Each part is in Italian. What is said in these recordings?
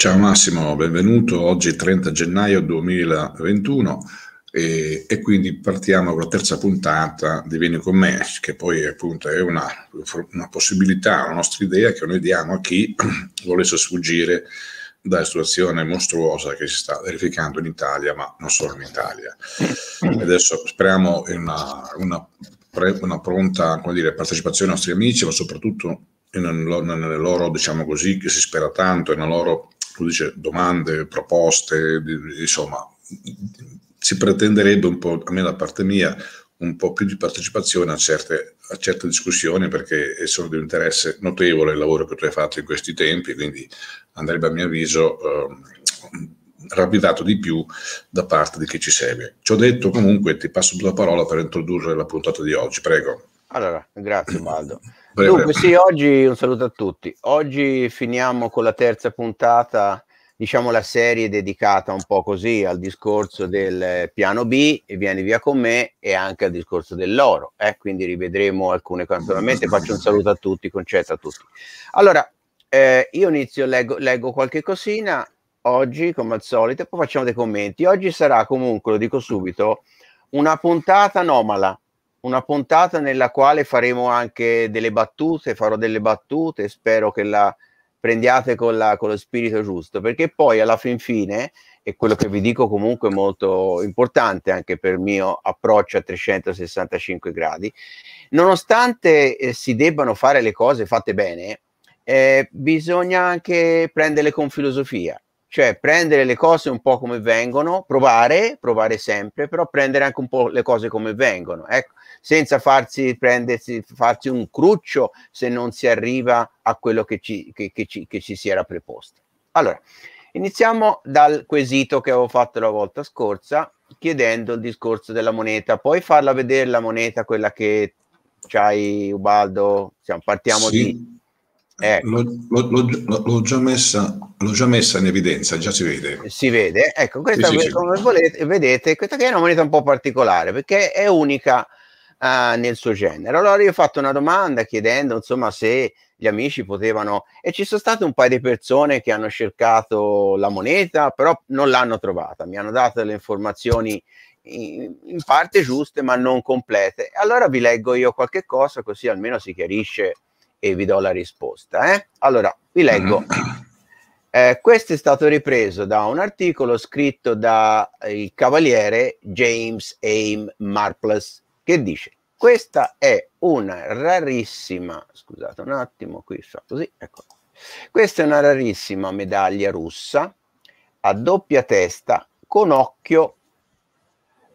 Ciao Massimo, benvenuto. Oggi 30 gennaio 2021 e, e, quindi partiamo con la terza puntata di Vieni con me, che poi appunto è una, una possibilità, una nostra idea che noi diamo a chi volesse sfuggire dalla situazione mostruosa che si sta verificando in Italia, ma non solo in Italia. Adesso speriamo in una, una, una pronta dire, partecipazione ai nostri amici, ma soprattutto nelle loro, diciamo così, che si spera tanto, nella loro dice, domande, proposte, insomma, si pretenderebbe un po', almeno da parte mia, un po' più di partecipazione a certe, a certe discussioni perché sono di un interesse notevole il lavoro che tu hai fatto in questi tempi, quindi andrebbe a mio avviso eh, ravvivato di più da parte di chi ci segue. Ciò detto comunque ti passo la parola per introdurre la puntata di oggi, prego. Allora, grazie Baldo. Dunque sì, oggi un saluto a tutti. Oggi finiamo con la terza puntata, diciamo la serie dedicata un po' così al discorso del piano B e vieni via con me e anche al discorso dell'oro. Eh? Quindi rivedremo alcune cose. Naturalmente Faccio un saluto a tutti, concetto a tutti. Allora, eh, io inizio, leggo, leggo qualche cosina oggi come al solito e poi facciamo dei commenti. Oggi sarà comunque, lo dico subito, una puntata anomala una puntata nella quale faremo anche delle battute, farò delle battute, spero che la prendiate con, la, con lo spirito giusto, perché poi alla fin fine, e quello che vi dico comunque è molto importante anche per il mio approccio a 365 gradi, nonostante eh, si debbano fare le cose fatte bene, eh, bisogna anche prenderle con filosofia cioè prendere le cose un po' come vengono, provare, provare sempre, però prendere anche un po' le cose come vengono, ecco, senza farsi, prendersi, farsi un cruccio se non si arriva a quello che ci, che, che ci, che ci si era preposto. Allora, iniziamo dal quesito che avevo fatto la volta scorsa, chiedendo il discorso della moneta, puoi farla vedere la moneta, quella che c'hai Ubaldo, cioè, partiamo sì. di Ecco. L'ho, l'ho, l'ho, già messa, l'ho, già messa, in evidenza, già si vede. Eh, si vede, ecco, questa sì, sì, come sì. Volete, vedete, questa che è una moneta un po' particolare perché è unica uh, nel suo genere. Allora io ho fatto una domanda chiedendo insomma se gli amici potevano e ci sono state un paio di persone che hanno cercato la moneta, però non l'hanno trovata, mi hanno dato le informazioni in parte giuste ma non complete. Allora vi leggo io qualche cosa così almeno si chiarisce e vi do la risposta. Eh? Allora, vi leggo. Mhm. Eh, questo è stato ripreso da un articolo scritto da eh, cavaliere James Aim Marples che dice questa è una rarissima, scusate un attimo, qui fa così, ecco. Questa è una rarissima medaglia russa a doppia testa con occhio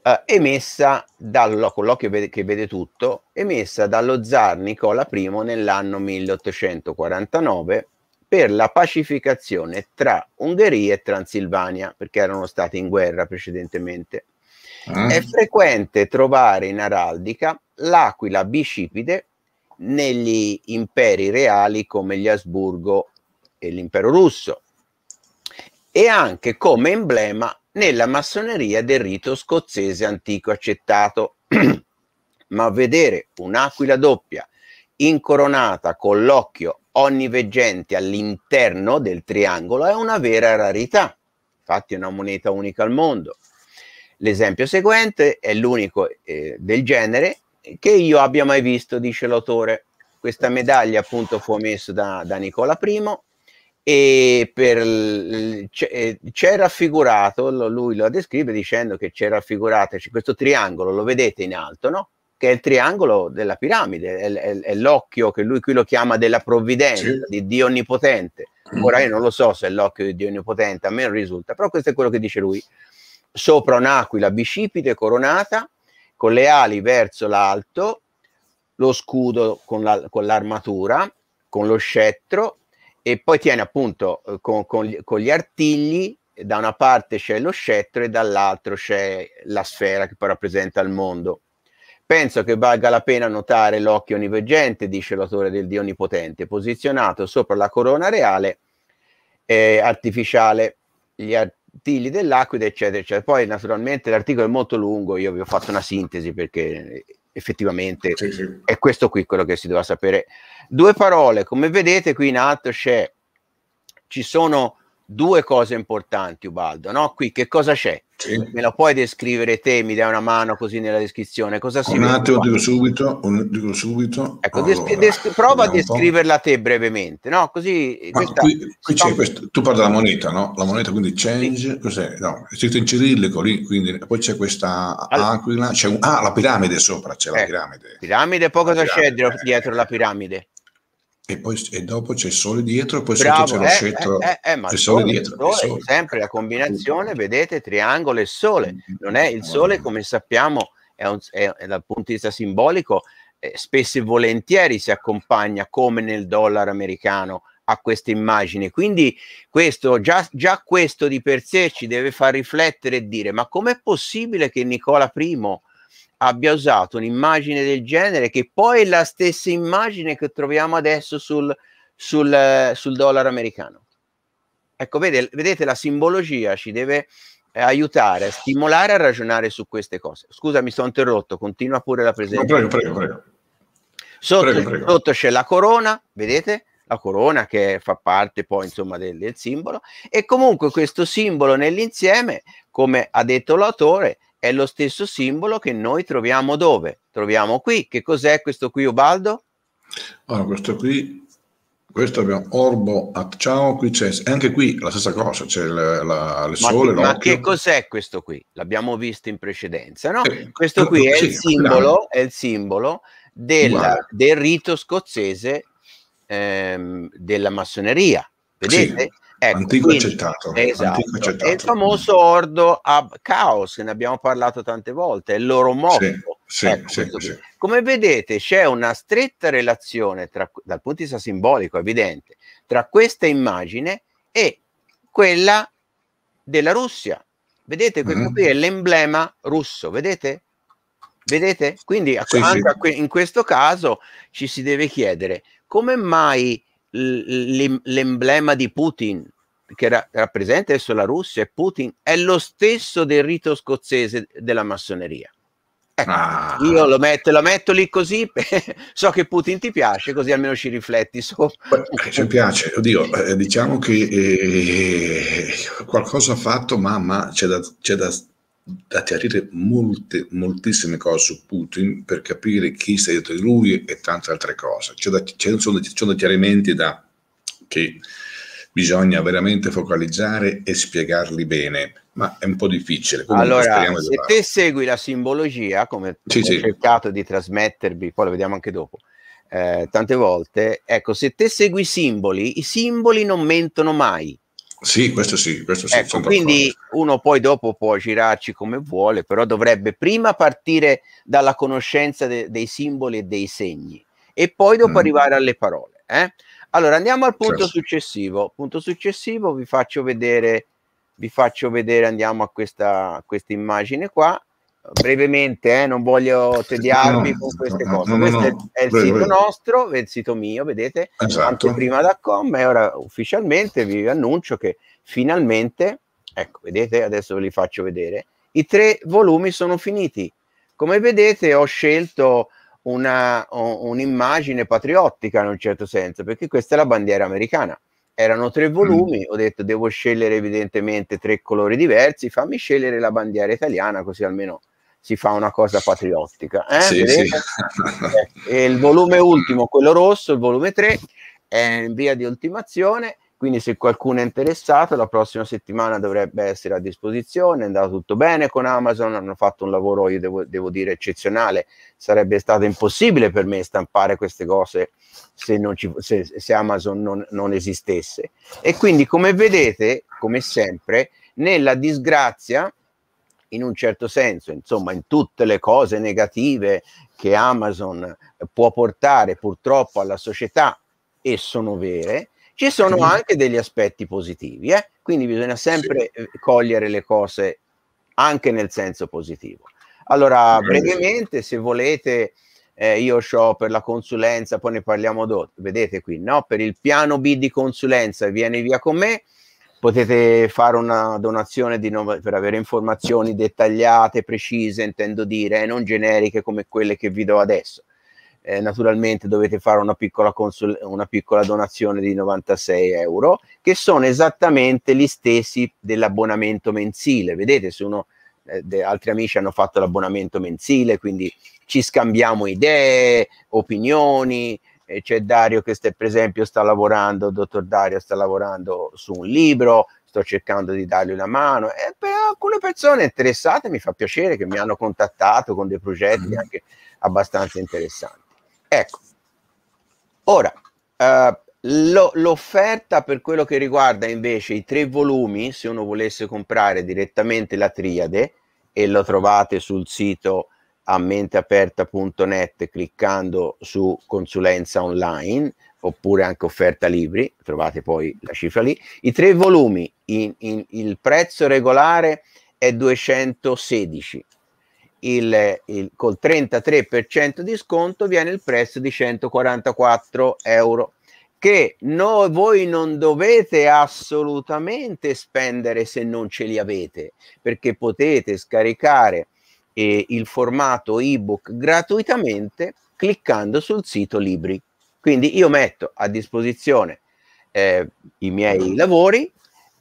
eh, emessa dal colloquio che vede tutto, emessa dallo zar Nicola I nell'anno 1849 per la pacificazione tra Ungheria e Transilvania, perché erano stati in guerra precedentemente. Ah. È frequente trovare in araldica l'aquila bicipide negli imperi reali come gli Asburgo e l'impero russo e anche come emblema nella massoneria del rito scozzese antico accettato. Ma vedere un'aquila doppia incoronata con l'occhio onniveggente all'interno del triangolo è una vera rarità. Infatti è una moneta unica al mondo. L'esempio seguente è l'unico eh, del genere che io abbia mai visto, dice l'autore. Questa medaglia appunto fu messa da, da Nicola I e per, eh, c'è raffigurato, lui lo descrive dicendo che c'è raffigurato questo triangolo, lo vedete in alto, no? che è il triangolo della piramide, è, è, è l'occhio che lui qui lo chiama della provvidenza, sì. di Dio Onnipotente. Mm-hmm. Ora io non lo so se è l'occhio di Dio Onnipotente, a me non risulta, però questo è quello che dice lui. Sopra un'aquila bicipite coronata, con le ali verso l'alto, lo scudo con, la, con l'armatura, con lo scettro, e poi tiene appunto eh, con, con, con, gli artigli, da una parte c'è lo scettro e dall'altra c'è la sfera che poi rappresenta il mondo. Penso che valga la pena notare l'occhio onniveggente, dice l'autore del Dio Onnipotente, posizionato sopra la corona reale eh, artificiale, gli artigli dell'acqua, eccetera, eccetera. Poi naturalmente l'articolo è molto lungo, io vi ho fatto una sintesi perché effettivamente sì, sì. è questo qui quello che si doveva sapere. Due parole, come vedete qui in alto c'è, ci sono due cose importanti, Ubaldo. No? Qui che cosa c'è? Sì. Me lo puoi descrivere te? Mi dai una mano così nella descrizione. Cosa si un attimo, dico subito, un, dico subito. Ecco, allora, descri- descri- prova a descriverla te brevemente, no? Così questa, qui, qui c'è questo, tu parli della moneta, no? La moneta quindi change, sì. cos'è? No, è scritto in cirillico lì, quindi poi c'è questa allora, aquila, c'è un, ah, la piramide sopra, c'è eh, la piramide. Piramide, poi cosa c'è eh. dietro la piramide? e poi e dopo c'è il sole dietro e poi Bravo, sotto c'è eh, lo scettro eh, eh, eh ma il sole, sole dietro sole, sole. sempre la combinazione vedete triangolo e sole non è il sole come sappiamo è un, è, dal punto di vista simbolico eh, spesso e volentieri si accompagna come nel dollaro americano a questa immagine quindi questo già, già questo di per sé ci deve far riflettere e dire ma com'è possibile che Nicola I abbia usato un'immagine del genere che poi è la stessa immagine che troviamo adesso sul, sul, eh, sul dollaro americano. Ecco, vede, vedete la simbologia ci deve eh, aiutare, stimolare a ragionare su queste cose. Scusa, mi sono interrotto, continua pure la presentazione. prego, prego, prego. Sotto, prego, prego. sotto c'è la corona, vedete? la corona che fa parte poi insomma del, del simbolo e comunque questo simbolo nell'insieme come ha detto l'autore è lo stesso simbolo che noi troviamo dove? Troviamo qui. Che cos'è questo qui, Ubaldo? Allora, questo qui, questo abbiamo Orbo Acciao, ah, qui c'è, anche qui la stessa cosa, c'è la, la, le sole, ma, che cos'è questo qui? L'abbiamo visto in precedenza, no? Eh, questo qui è, sì, il simbolo, è il simbolo del, del rito scozzese ehm, della massoneria, vedete? Sì Ecco, Antico quindi, accettato. Esatto. Antico accettato. il famoso ordo ab caos, che ne abbiamo parlato tante volte, è il loro motto. Sì, ecco, sì, sì, Come vedete c'è una stretta relazione tra, dal punto di vista simbolico, evidente, tra questa immagine e quella della Russia. Vedete, questo mm. qui è l'emblema russo, vedete? Vedete? Quindi sì, anche sì. in questo caso ci si deve chiedere come mai l'emblema di Putin che ra- rappresenta adesso la Russia e Putin è lo stesso del rito scozzese della massoneria. Ecco, ah. Io lo metto, lo metto, lì così, so che Putin ti piace, così almeno ci rifletti sopra. Eh, ci piace, oddio, eh, diciamo che eh, qualcosa ha fatto, ma, ma c'è, da, c'è da da chiarire molte, moltissime cose su Putin per capire chi sta dietro di lui e tante altre cose. Ci sono, sono, chiarimenti da, che bisogna veramente focalizzare e spiegarli bene, ma è un po' difficile. Allora, se farlo. te segui la simbologia, come sì, ho sì. cercato di trasmettervi, poi lo vediamo anche dopo, eh, tante volte, ecco, se te segui i simboli, i simboli non mentono mai sì, questo sì, questo sì. Ecco, quindi uno poi dopo può girarci come vuole, però dovrebbe prima partire dalla conoscenza de- dei simboli e dei segni e poi dopo mm. arrivare alle parole. Eh? Allora andiamo al punto certo. successivo. Punto successivo vi faccio vedere, vi faccio vedere, andiamo a questa, a questa immagine qua brevemente, eh, non voglio tediarvi no, con queste cose. No, no, Questo è, il prego, sito prego. nostro, è il sito mio, vedete, esatto. com, e ora ufficialmente vi annuncio che finalmente, ecco, vedete, adesso ve li faccio vedere, i tre volumi sono finiti. Come vedete ho scelto una, un'immagine patriottica in un certo senso, perché questa è la bandiera americana. Erano tre volumi, mm. ho detto devo scegliere evidentemente tre colori diversi, fammi scegliere la bandiera italiana così almeno si fa una cosa patriottica. Eh? Sì, sì. eh, il volume ultimo, quello rosso, il volume 3, è in via di ultimazione, quindi se qualcuno è interessato la prossima settimana dovrebbe essere a disposizione, è andato tutto bene con Amazon, hanno fatto un lavoro, io devo, devo dire, eccezionale, sarebbe stato impossibile per me stampare queste cose se, non ci, se, se Amazon non, non esistesse. E quindi come vedete, come sempre, nella disgrazia in un certo senso, insomma, in tutte le cose negative che Amazon può portare purtroppo alla società e sono vere, ci sono anche degli aspetti positivi, eh? quindi bisogna sempre sì. Eh, cogliere le cose anche nel senso positivo. Allora, brevemente, se volete, eh, io ho per la consulenza, poi ne parliamo dopo, vedete qui, no? per il piano B di consulenza viene via con me, potete fare una donazione no- per avere informazioni dettagliate, precise, intendo dire, e eh, non generiche come quelle che vi do adesso. Eh, naturalmente dovete fare una piccola, consul- una piccola donazione di 96 euro, che sono esattamente gli stessi dell'abbonamento mensile. Vedete, se uno, eh, de- altri amici hanno fatto l'abbonamento mensile, quindi ci scambiamo idee, opinioni, e c'è Dario che sta, per esempio sta lavorando, il dottor Dario sta lavorando su un libro, sto cercando di dargli una mano e per alcune persone interessate mi fa piacere che mi hanno contattato con dei progetti mm. anche abbastanza interessanti. Ecco, ora eh, lo, l'offerta per quello che riguarda invece i tre volumi, se uno volesse comprare direttamente la triade e lo trovate sul sito a menteaperta.net cliccando su consulenza online oppure anche offerta libri, trovate poi la cifra lì. I tre volumi, in, in, il prezzo regolare è 216, il, il, col 33% di sconto viene il prezzo di 144 euro che no, voi non dovete assolutamente spendere se non ce li avete, perché potete scaricare eh, il formato ebook gratuitamente cliccando sul sito Libri. Quindi io metto a disposizione eh, i miei lavori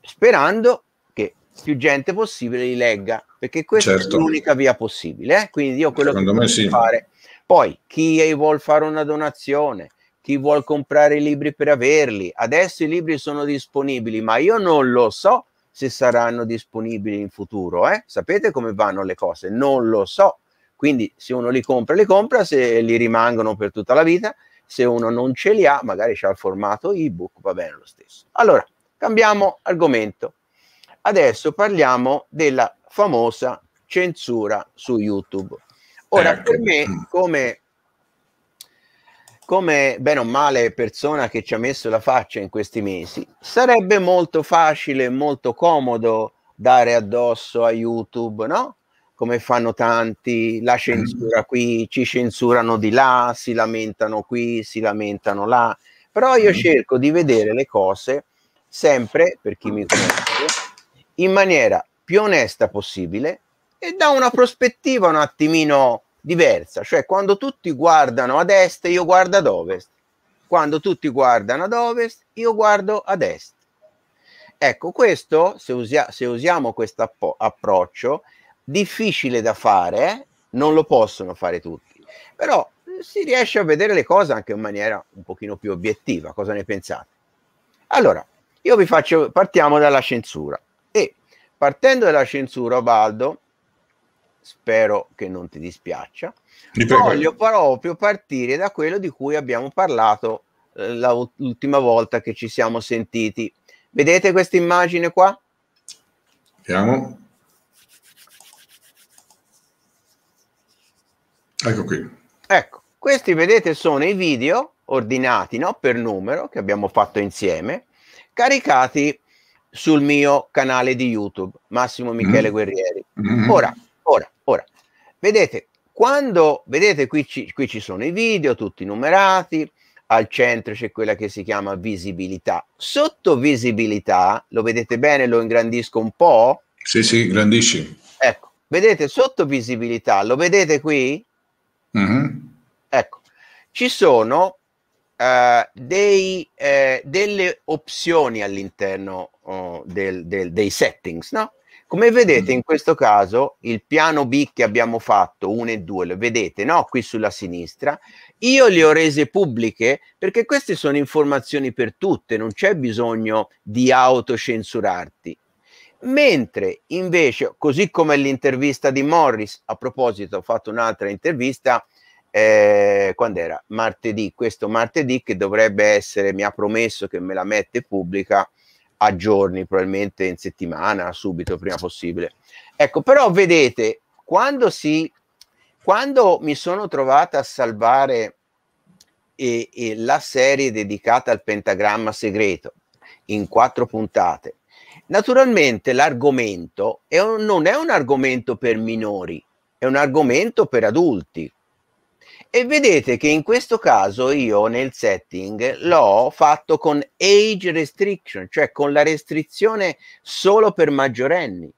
sperando che più gente possibile li legga, perché questa certo. è l'unica via possibile. Eh? Quindi io quello Secondo che voglio sì. fare. Poi chi vuole fare una donazione, chi vuole comprare i libri per averli, adesso i libri sono disponibili, ma io non lo so se saranno disponibili in futuro. Eh? Sapete come vanno le cose? Non lo so. Quindi se uno li compra, li compra, se li rimangono per tutta la vita, se uno non ce li ha, magari c'ha il formato ebook, va bene lo stesso. Allora, cambiamo argomento. Adesso parliamo della famosa censura su YouTube. Ora, per ecco. me, come come bene o male persona che ci ha messo la faccia in questi mesi, sarebbe molto facile, molto comodo dare addosso a YouTube, no? Come fanno tanti, la mm. censura qui, ci censurano di là, si lamentano qui, si lamentano là. Però io mm. cerco di vedere le cose sempre, per chi mi conosce, in maniera più onesta possibile e da una prospettiva un attimino diversa, cioè quando tutti guardano ad est io guardo ad ovest, quando tutti guardano ad ovest io guardo ad est. Ecco, questo, se, usia, se usiamo questo approccio, difficile da fare, eh? non lo possono fare tutti, però eh, si riesce a vedere le cose anche in maniera un pochino più obiettiva, cosa ne pensate? Allora, io vi faccio, partiamo dalla censura e partendo dalla censura, Baldo, spero che non ti dispiaccia. Voglio proprio partire da quello di cui abbiamo parlato eh, la, l'ultima volta che ci siamo sentiti. Vedete questa immagine qua? Vediamo. Ecco qui. Ecco, questi vedete sono i video ordinati no? per numero che abbiamo fatto insieme, caricati sul mio canale di YouTube, Massimo Michele mm. Guerrieri. Mm. Ora, ora, Vedete, quando, vedete qui ci, qui ci sono i video, tutti numerati, al centro c'è quella che si chiama visibilità. Sotto visibilità, lo vedete bene, lo ingrandisco un po'? Sì, sì, grandisci. Ecco, vedete sotto visibilità, lo vedete qui? Uh-huh. Ecco, ci sono eh, dei, eh, delle opzioni all'interno oh, del, del, dei settings, no? Come vedete mm. in questo caso il piano B che abbiamo fatto, 1 e 2, lo vedete no? qui sulla sinistra, io le ho rese pubbliche perché queste sono informazioni per tutte, non c'è bisogno di autocensurarti. Mentre invece, così come l'intervista di Morris, a proposito ho fatto un'altra intervista, eh, quando era? Martedì, questo martedì che dovrebbe essere, mi ha promesso che me la mette pubblica, a giorni, probabilmente in settimana, subito, prima possibile. Ecco, però vedete, quando, si, quando mi sono trovata a salvare e, e la serie dedicata al pentagramma segreto in quattro puntate, naturalmente l'argomento non è un argomento per minori, è un argomento per adulti, e vedete che in questo caso io nel setting l'ho fatto con age restriction, cioè con la restrizione solo per maggiorenni.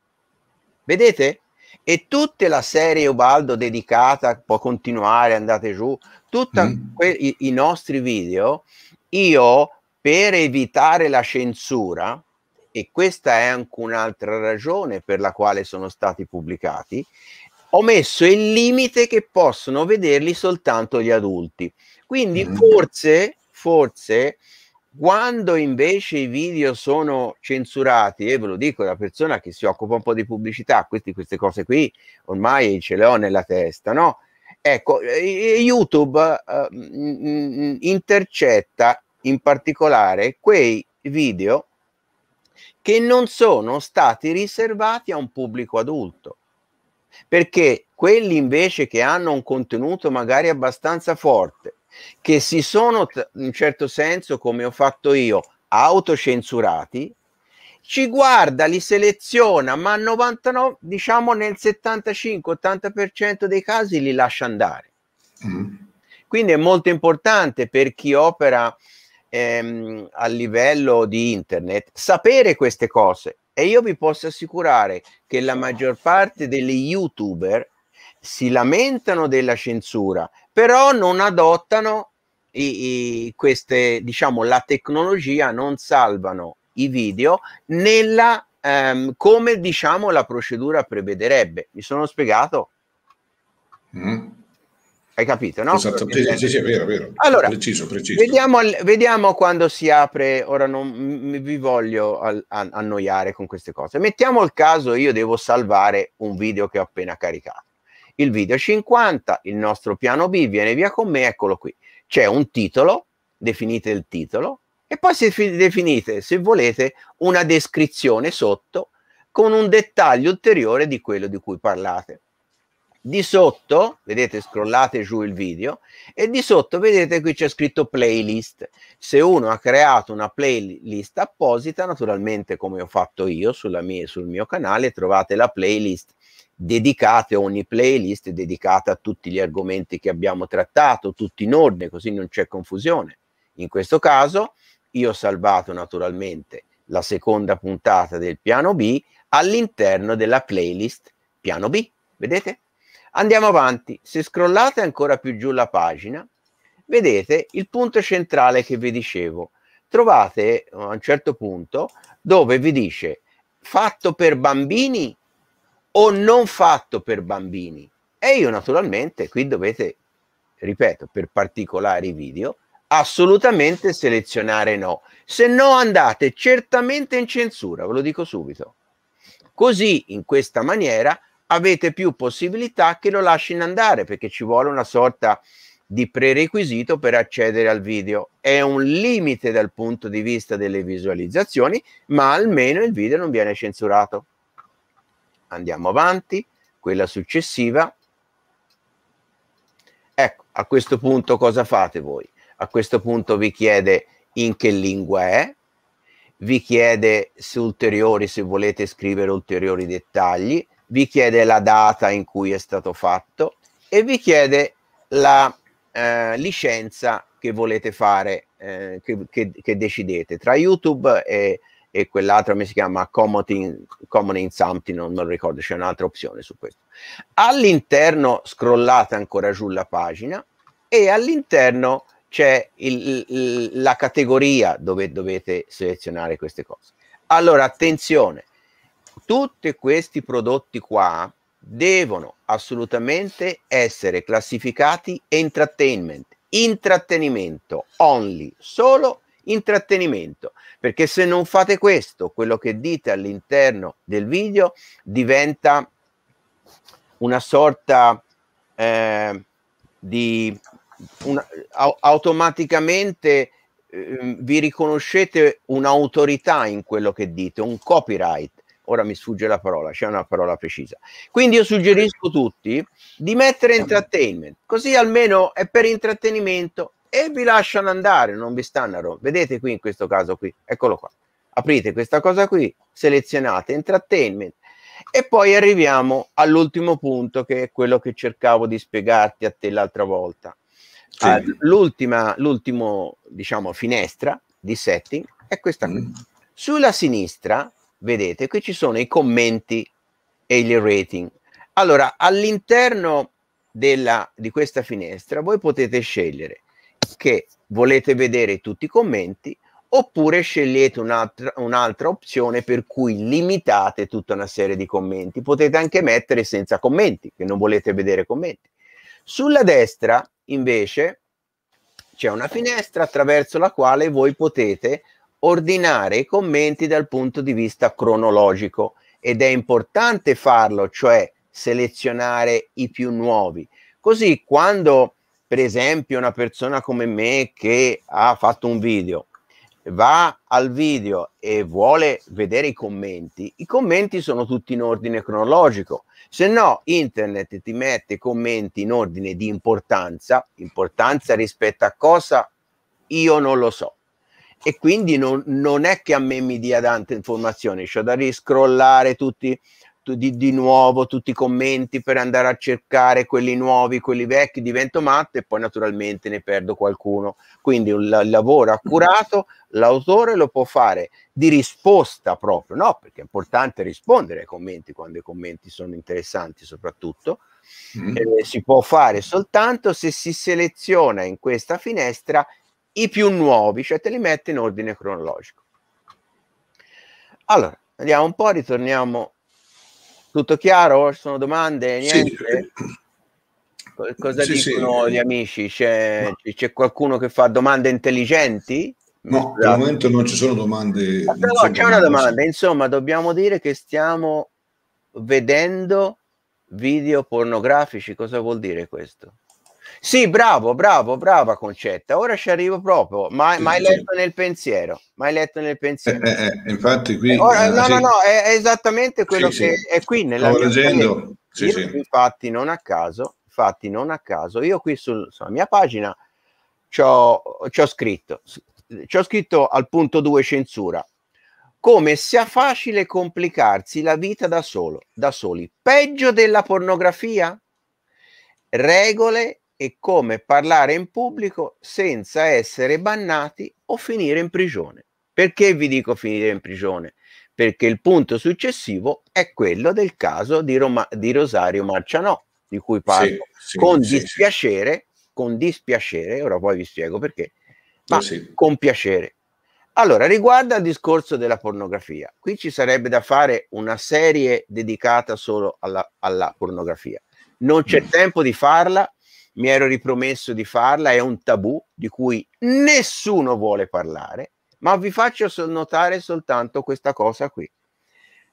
Vedete? E tutta la serie Ubaldo dedicata, può continuare, andate giù, tutti mm. que- i nostri video, io per evitare la censura, e questa è anche un'altra ragione per la quale sono stati pubblicati, ho messo il limite che possono vederli soltanto gli adulti. Quindi mm. forse, forse, quando invece i video sono censurati, e ve lo dico da persona che si occupa un po' di pubblicità, questi, queste cose qui ormai ce le ho nella testa, no? Ecco, YouTube uh, intercetta in particolare quei video che non sono stati riservati a un pubblico adulto perché quelli invece che hanno un contenuto magari abbastanza forte, che si sono in un certo senso, come ho fatto io, autocensurati, ci guarda, li seleziona, ma 99, diciamo nel 75-80% dei casi li lascia andare. Mm-hmm. Quindi è molto importante per chi opera ehm, a livello di internet sapere queste cose e io vi posso assicurare che la maggior parte degli youtuber si lamentano della censura, però non adottano i, i, queste, diciamo, la tecnologia, non salvano i video nella, ehm, come diciamo la procedura prevederebbe. Mi sono spiegato? Mm. Hai capito, no? Esatto, sì, sì, sì, è vero, è vero. Allora, preciso, preciso. Vediamo, vediamo, quando si apre, ora non vi voglio annoiare con queste cose. Mettiamo il caso, io devo salvare un video che ho appena caricato. Il video 50, il nostro piano B viene via con me, eccolo qui. C'è un titolo, definite il titolo, e poi se definite, se volete, una descrizione sotto con un dettaglio ulteriore di quello di cui parlate di sotto, vedete, scrollate giù il video, e di sotto vedete qui c'è scritto playlist. Se uno ha creato una playlist apposita, naturalmente come ho fatto io mia, sul mio canale, trovate la playlist dedicate, ogni playlist dedicata a tutti gli argomenti che abbiamo trattato, tutti in ordine, così non c'è confusione. In questo caso io ho salvato naturalmente la seconda puntata del piano B all'interno della playlist piano B, vedete? Andiamo avanti, se scrollate ancora più giù la pagina, vedete il punto centrale che vi dicevo. Trovate eh, a un certo punto dove vi dice fatto per bambini o non fatto per bambini. E io naturalmente qui dovete, ripeto, per particolari video, assolutamente selezionare no. Se no andate certamente in censura, ve lo dico subito. Così, in questa maniera, avete più possibilità che lo lasciano andare perché ci vuole una sorta di prerequisito per accedere al video. È un limite dal punto di vista delle visualizzazioni, ma almeno il video non viene censurato. Andiamo avanti, quella successiva. Ecco, a questo punto cosa fate voi? A questo punto vi chiede in che lingua è, vi chiede se ulteriori, se volete scrivere ulteriori dettagli, vi chiede la data in cui è stato fatto e vi chiede la eh, licenza che volete fare, eh, che, che, che, decidete tra YouTube e, e quell'altra, mi si chiama Commoting, Commoning Something, non me lo ricordo, c'è un'altra opzione su questo. All'interno scrollate ancora giù la pagina e all'interno c'è il, il, la categoria dove dovete selezionare queste cose. Allora, attenzione, tutti questi prodotti qua devono assolutamente essere classificati entertainment, intrattenimento only, solo intrattenimento, perché se non fate questo, quello che dite all'interno del video diventa una sorta eh, di una, automaticamente eh, vi riconoscete un'autorità in quello che dite, un copyright ora mi sfugge la parola, c'è una parola precisa. Quindi io suggerisco a tutti di mettere entertainment, così almeno è per intrattenimento e vi lasciano andare, non vi stanno a rompere. Vedete qui in questo caso qui, eccolo qua. Aprite questa cosa qui, selezionate entertainment e poi arriviamo all'ultimo punto che è quello che cercavo di spiegarti a te l'altra volta. Sì. l'ultima, l'ultimo, diciamo, finestra di setting è questa qui. Mm. Sulla sinistra vedete, qui ci sono i commenti e il rating. Allora, all'interno della, di questa finestra voi potete scegliere che volete vedere tutti i commenti oppure scegliete un'altra, un'altra opzione per cui limitate tutta una serie di commenti. Potete anche mettere senza commenti, che non volete vedere commenti. Sulla destra, invece, c'è una finestra attraverso la quale voi potete ordinare i commenti dal punto di vista cronologico ed è importante farlo, cioè selezionare i più nuovi. Così quando per esempio una persona come me che ha fatto un video va al video e vuole vedere i commenti, i commenti sono tutti in ordine cronologico, se no internet ti mette commenti in ordine di importanza, importanza rispetto a cosa io non lo so e quindi non, non, è che a me mi dia tante informazioni, cioè da riscrollare tutti di, di, nuovo tutti i commenti per andare a cercare quelli nuovi, quelli vecchi, divento matto e poi naturalmente ne perdo qualcuno. Quindi un lavoro mm-hmm. accurato l'autore lo può fare di risposta proprio, no? Perché è importante rispondere ai commenti quando i commenti sono interessanti soprattutto. Mm. Eh, si può fare soltanto se si seleziona in questa finestra i più nuovi, cioè te li mette in ordine cronologico. Allora, andiamo un po', ritorniamo. Tutto chiaro? Ci sono domande? Niente? Sì. Cosa sì, dicono sì. gli amici? C'è, no. c'è, qualcuno che fa domande intelligenti? No, al esatto. momento non ci sono domande. Ma però c'è una domanda, insomma, dobbiamo dire che stiamo vedendo video pornografici. Cosa vuol dire questo? Sì, bravo, bravo, brava Concetta. Ora ci arrivo proprio, ma sì, hai letto nel pensiero. Mai letto nel eh, pensiero. Eh, eh, infatti qui... Eh, ora, eh, no, sì. no, no, è, è esattamente quello che è qui nella Stavo leggendo. Infatti non a caso, infatti non a caso, io qui sul, sulla mia pagina ci ho scritto, ci ho scritto al punto 2 censura, come sia facile complicarsi la vita da solo, da soli. Peggio della pornografia? Regole e come parlare in pubblico senza essere bannati o finire in prigione. Perché vi dico finire in prigione? Perché il punto successivo è quello del caso di, Roma, di Rosario Marcianò, di cui parlo sì, sì, con sì, dispiacere, con dispiacere, ora poi vi spiego perché, ma con piacere. Allora, riguardo al discorso della pornografia, qui ci sarebbe da fare una serie dedicata solo alla, alla pornografia. Non c'è mm. tempo di farla mi ero ripromesso di farla, è un tabù di cui nessuno vuole parlare, ma vi faccio notare soltanto questa cosa qui.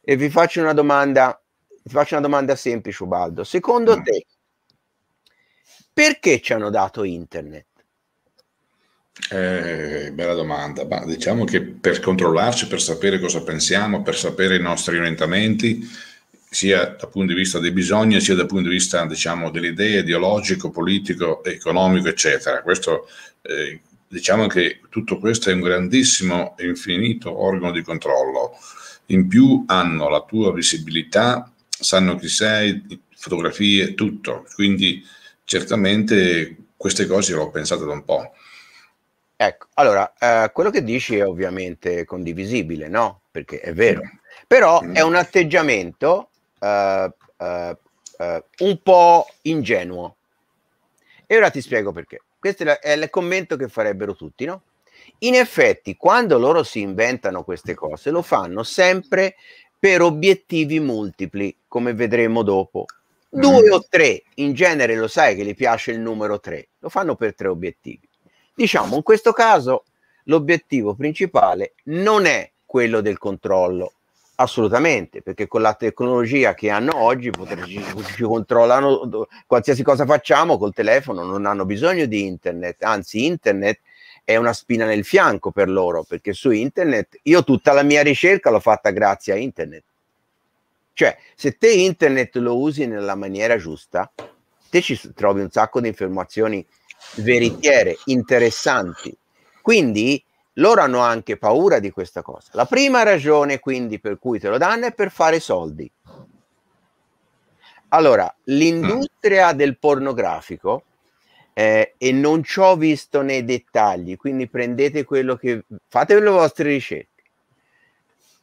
E vi faccio una domanda, faccio una domanda semplice, Ubaldo. Secondo mm. te, perché ci hanno dato internet? Eh, bella domanda, ma diciamo che per controllarci, per sapere cosa pensiamo, per sapere i nostri orientamenti, sia dal punto di vista dei bisogni, sia dal punto di vista diciamo, delle idee ideologico, politico, economico, eccetera. Questo, eh, diciamo che tutto questo è un grandissimo e infinito organo di controllo. In più hanno la tua visibilità, sanno chi sei, fotografie, tutto. Quindi certamente queste cose le ho pensate da un po'. Ecco, allora, eh, quello che dici è ovviamente condivisibile, no? Perché è vero. Mm. Però mm. è un atteggiamento eh, eh, eh, un po' ingenuo. E ora ti spiego perché. Questo è il commento che farebbero tutti, no? In effetti, quando loro si inventano queste cose, lo fanno sempre per obiettivi multipli, come vedremo dopo. Mm. Due mm. o tre, in genere lo sai che gli piace il numero tre, lo fanno per tre obiettivi. Diciamo, in questo caso l'obiettivo principale non è quello del controllo, Assolutamente, perché con la tecnologia che hanno oggi ci, ci controllano qualsiasi cosa facciamo col telefono, non hanno bisogno di internet, anzi internet è una spina nel fianco per loro, perché su internet io tutta la mia ricerca l'ho fatta grazie a internet. Cioè, se te internet lo usi nella maniera giusta, te ci trovi un sacco di informazioni veritiere, interessanti. Quindi loro hanno anche paura di questa cosa. La prima ragione quindi per cui te lo danno è per fare soldi. Allora, l'industria mm. del pornografico, eh, e non ci ho visto nei dettagli, quindi prendete quello che... fate le vostre ricerche,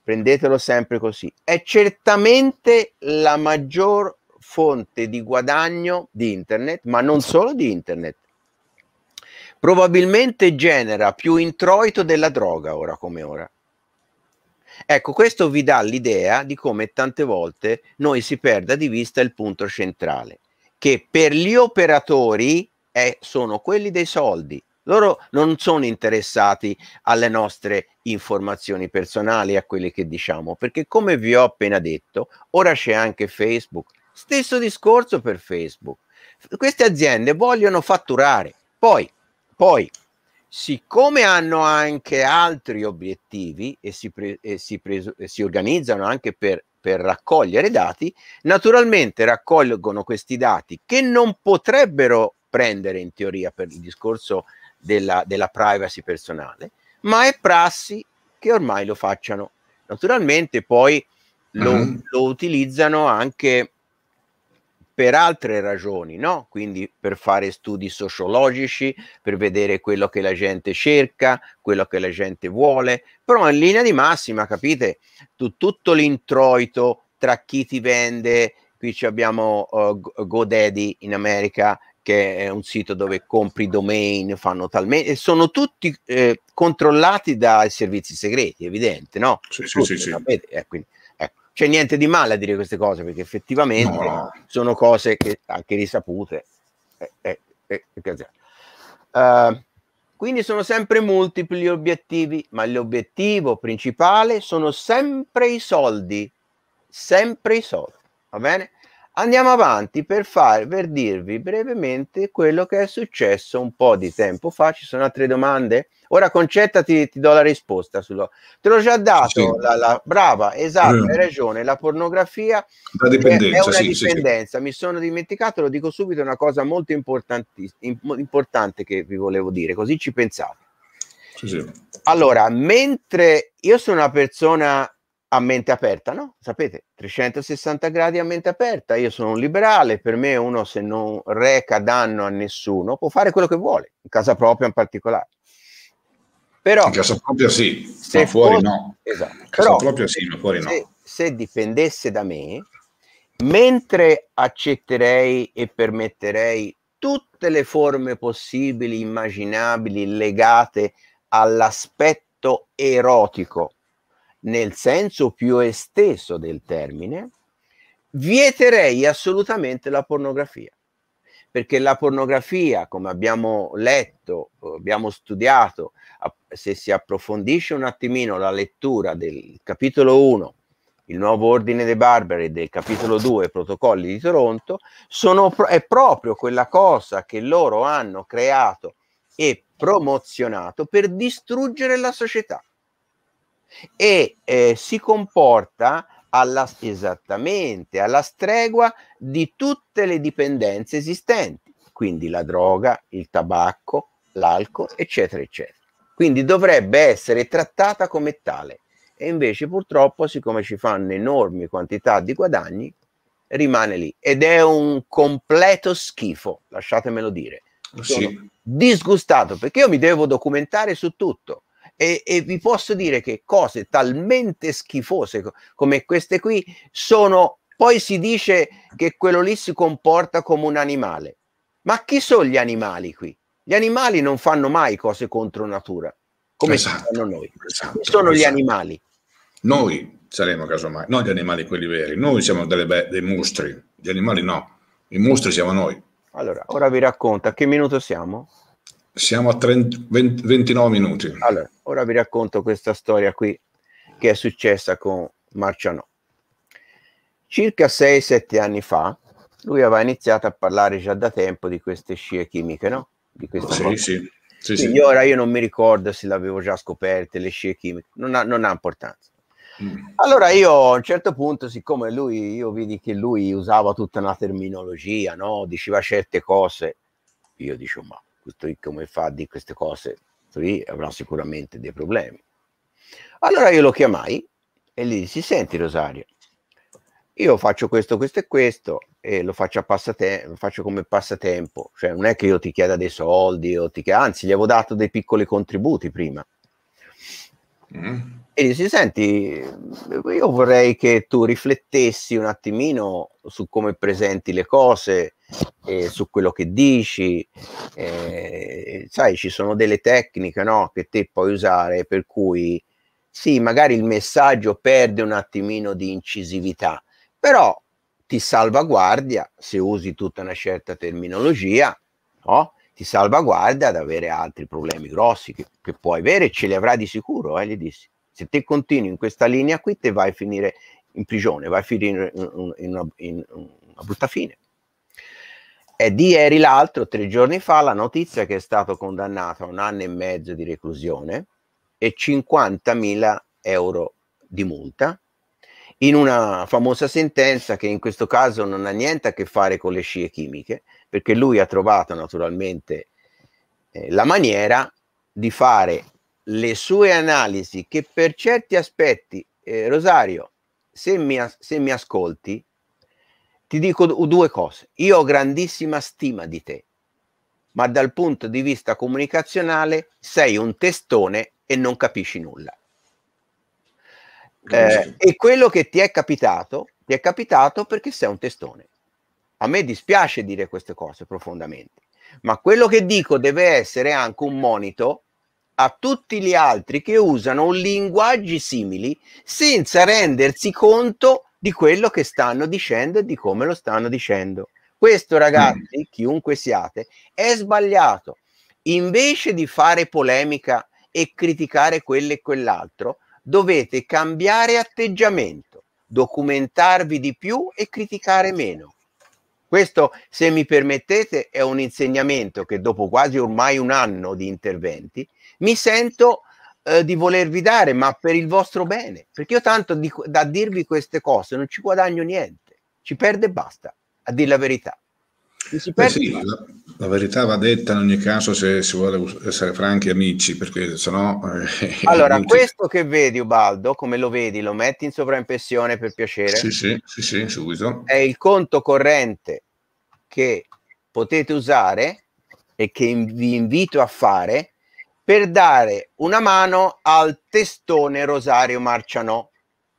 prendetelo sempre così. È certamente la maggior fonte di guadagno di internet, ma non solo di internet, Probabilmente genera più introito della droga ora come ora. Ecco, questo vi dà l'idea di come tante volte noi si perda di vista il punto centrale, che per gli operatori è, eh, sono quelli dei soldi. Loro non sono interessati alle nostre informazioni personali, a quelle che diciamo, perché come vi ho appena detto, ora c'è anche Facebook. Stesso discorso per Facebook. Queste aziende vogliono fatturare. Poi poi, siccome hanno anche altri obiettivi e si, pre- e si, pre- e si organizzano anche per, per raccogliere dati, naturalmente raccolgono questi dati che non potrebbero prendere in teoria per il discorso della, della, privacy personale, ma è prassi che ormai lo facciano. Naturalmente poi lo, mm. lo utilizzano anche per altre ragioni, no? Quindi per fare studi sociologici, per vedere quello che la gente cerca, quello che la gente vuole, però in linea di massima, capite, tu, tutto l'introito tra chi ti vende, qui abbiamo uh, eh, GoDaddy in America, che è un sito dove compri domain, fanno talmente, sono tutti eh, controllati dai servizi segreti, evidente, no? Sì, tutti, sì, sì c'è niente di male a dire queste cose perché effettivamente no. sono cose che anche risapute. Eh, eh, eh, uh, quindi sono sempre multipli gli obiettivi, ma l'obiettivo principale sono sempre i soldi, sempre i soldi, va bene? andiamo avanti per, far, per dirvi brevemente quello che è successo un po' di tempo fa. Ci sono altre domande? Ora Concetta ti, ti do la risposta. Sullo... Te l'ho già dato, sì. la, la, brava, esatto, mm. hai ragione, la pornografia la dipendenza, è, una sì, dipendenza. Sì, Mi sono dimenticato, lo dico subito, una cosa molto importante che vi volevo dire, così ci pensate. Allora, mentre io sono una persona a mente aperta, no? Sapete, 360 gradi a mente aperta. Io sono un liberale, per me uno se non reca danno a nessuno può fare quello che vuole, in casa propria in particolare. Però, in casa propria sì, se fuori fosse, no. Esatto. In casa Però, propria sì, ma fuori se, no. Se dipendesse da me, mentre accetterei e permetterei tutte le forme possibili, immaginabili, legate all'aspetto erotico nel senso più esteso del termine, vieterei assolutamente la pornografia, perché la pornografia, come abbiamo letto, abbiamo studiato, se si approfondisce un attimino la lettura del capitolo 1, il nuovo ordine dei barbari del capitolo 2, protocolli di Toronto, sono, è proprio quella cosa che loro hanno creato e promozionato per distruggere la società e eh, si comporta alla, esattamente alla stregua di tutte le dipendenze esistenti, quindi la droga, il tabacco, l'alcol, eccetera, eccetera. Quindi dovrebbe essere trattata come tale e invece purtroppo, siccome ci fanno enormi quantità di guadagni, rimane lì ed è un completo schifo, lasciatemelo dire. Sono sì. disgustato perché io mi devo documentare su tutto e, e, vi posso dire che cose talmente schifose come queste qui sono poi si dice che quello lì si comporta come un animale ma chi sono gli animali qui gli animali non fanno mai cose contro natura come esatto, fanno noi esatto, chi sono esatto. gli animali noi saremo casomai non gli animali quelli veri noi siamo be- dei mostri gli animali no i mostri siamo noi allora ora vi racconto a che minuto siamo siamo a 30, 20, 29 minuti. Allora, ora vi racconto questa storia qui che è successa con Marciano. Circa 6-7 anni fa, lui aveva iniziato a parlare già da tempo di queste scie chimiche, no? Di questa sì, sì. Sì, sì. ora io non mi ricordo se l'avevo già scoperte, le scie chimiche, non ha, non ha importanza. Mm. Allora io a un certo punto, siccome lui, io vidi che lui usava tutta una terminologia, no? diceva certe cose, io dicevo ma questo come fa di queste cose, lì avrà sicuramente dei problemi. Allora io lo chiamai e gli dissi, senti Rosario, io faccio questo, questo e questo e lo faccio, a lo faccio come passatempo, cioè non è che io ti chieda dei soldi, chieda, anzi gli avevo dato dei piccoli contributi prima. Mm. E dici, senti, io vorrei che tu riflettessi un attimino su come presenti le cose, eh, su quello che dici, eh, sai, ci sono delle tecniche no, che te puoi usare per cui sì, magari il messaggio perde un attimino di incisività, però ti salvaguardia se usi tutta una certa terminologia, no? ti salvaguarda ad avere altri problemi grossi che, che puoi avere e ce li avrai di sicuro, eh, gli dissi. Se te continui in questa linea qui, te vai a finire in prigione, vai a finire in, in, in, una, in una brutta fine. È di ieri l'altro, tre giorni fa, la notizia che è stato condannato a un anno e mezzo di reclusione e 50.000 euro di multa in una famosa sentenza che in questo caso non ha niente a che fare con le scie chimiche, perché lui ha trovato naturalmente eh, la maniera di fare le sue analisi che per certi aspetti, eh, Rosario, se mi, se mi ascolti, ti dico due cose. Io ho grandissima stima di te, ma dal punto di vista comunicazionale sei un testone e non capisci nulla. Eh, e quello che ti è capitato, ti è capitato perché sei un testone. A me dispiace dire queste cose profondamente, ma quello che dico deve essere anche un monito a tutti gli altri che usano linguaggi simili senza rendersi conto che di quello che stanno dicendo e di come lo stanno dicendo. Questo, ragazzi, mm. chiunque siate, è sbagliato. Invece di fare polemica e criticare quello e quell'altro, dovete cambiare atteggiamento, documentarvi di più e criticare meno. Questo, se mi permettete, è un insegnamento che dopo quasi ormai un anno di interventi mi sento eh, di volervi dare, ma per il vostro bene. Perché io tanto di, da dirvi queste cose non ci guadagno niente, ci perde e basta, a dire la verità. Eh sì, la, la, verità va detta in ogni caso se si vuole essere franchi amici, perché sennò... Eh, allora, amici... questo che vedi Ubaldo, come lo vedi, lo metti in sovraimpressione per piacere? Sì, sì, sì, sì, subito. È il conto corrente che potete usare e che vi invito a fare per dare una mano al testone Rosario Marcianò,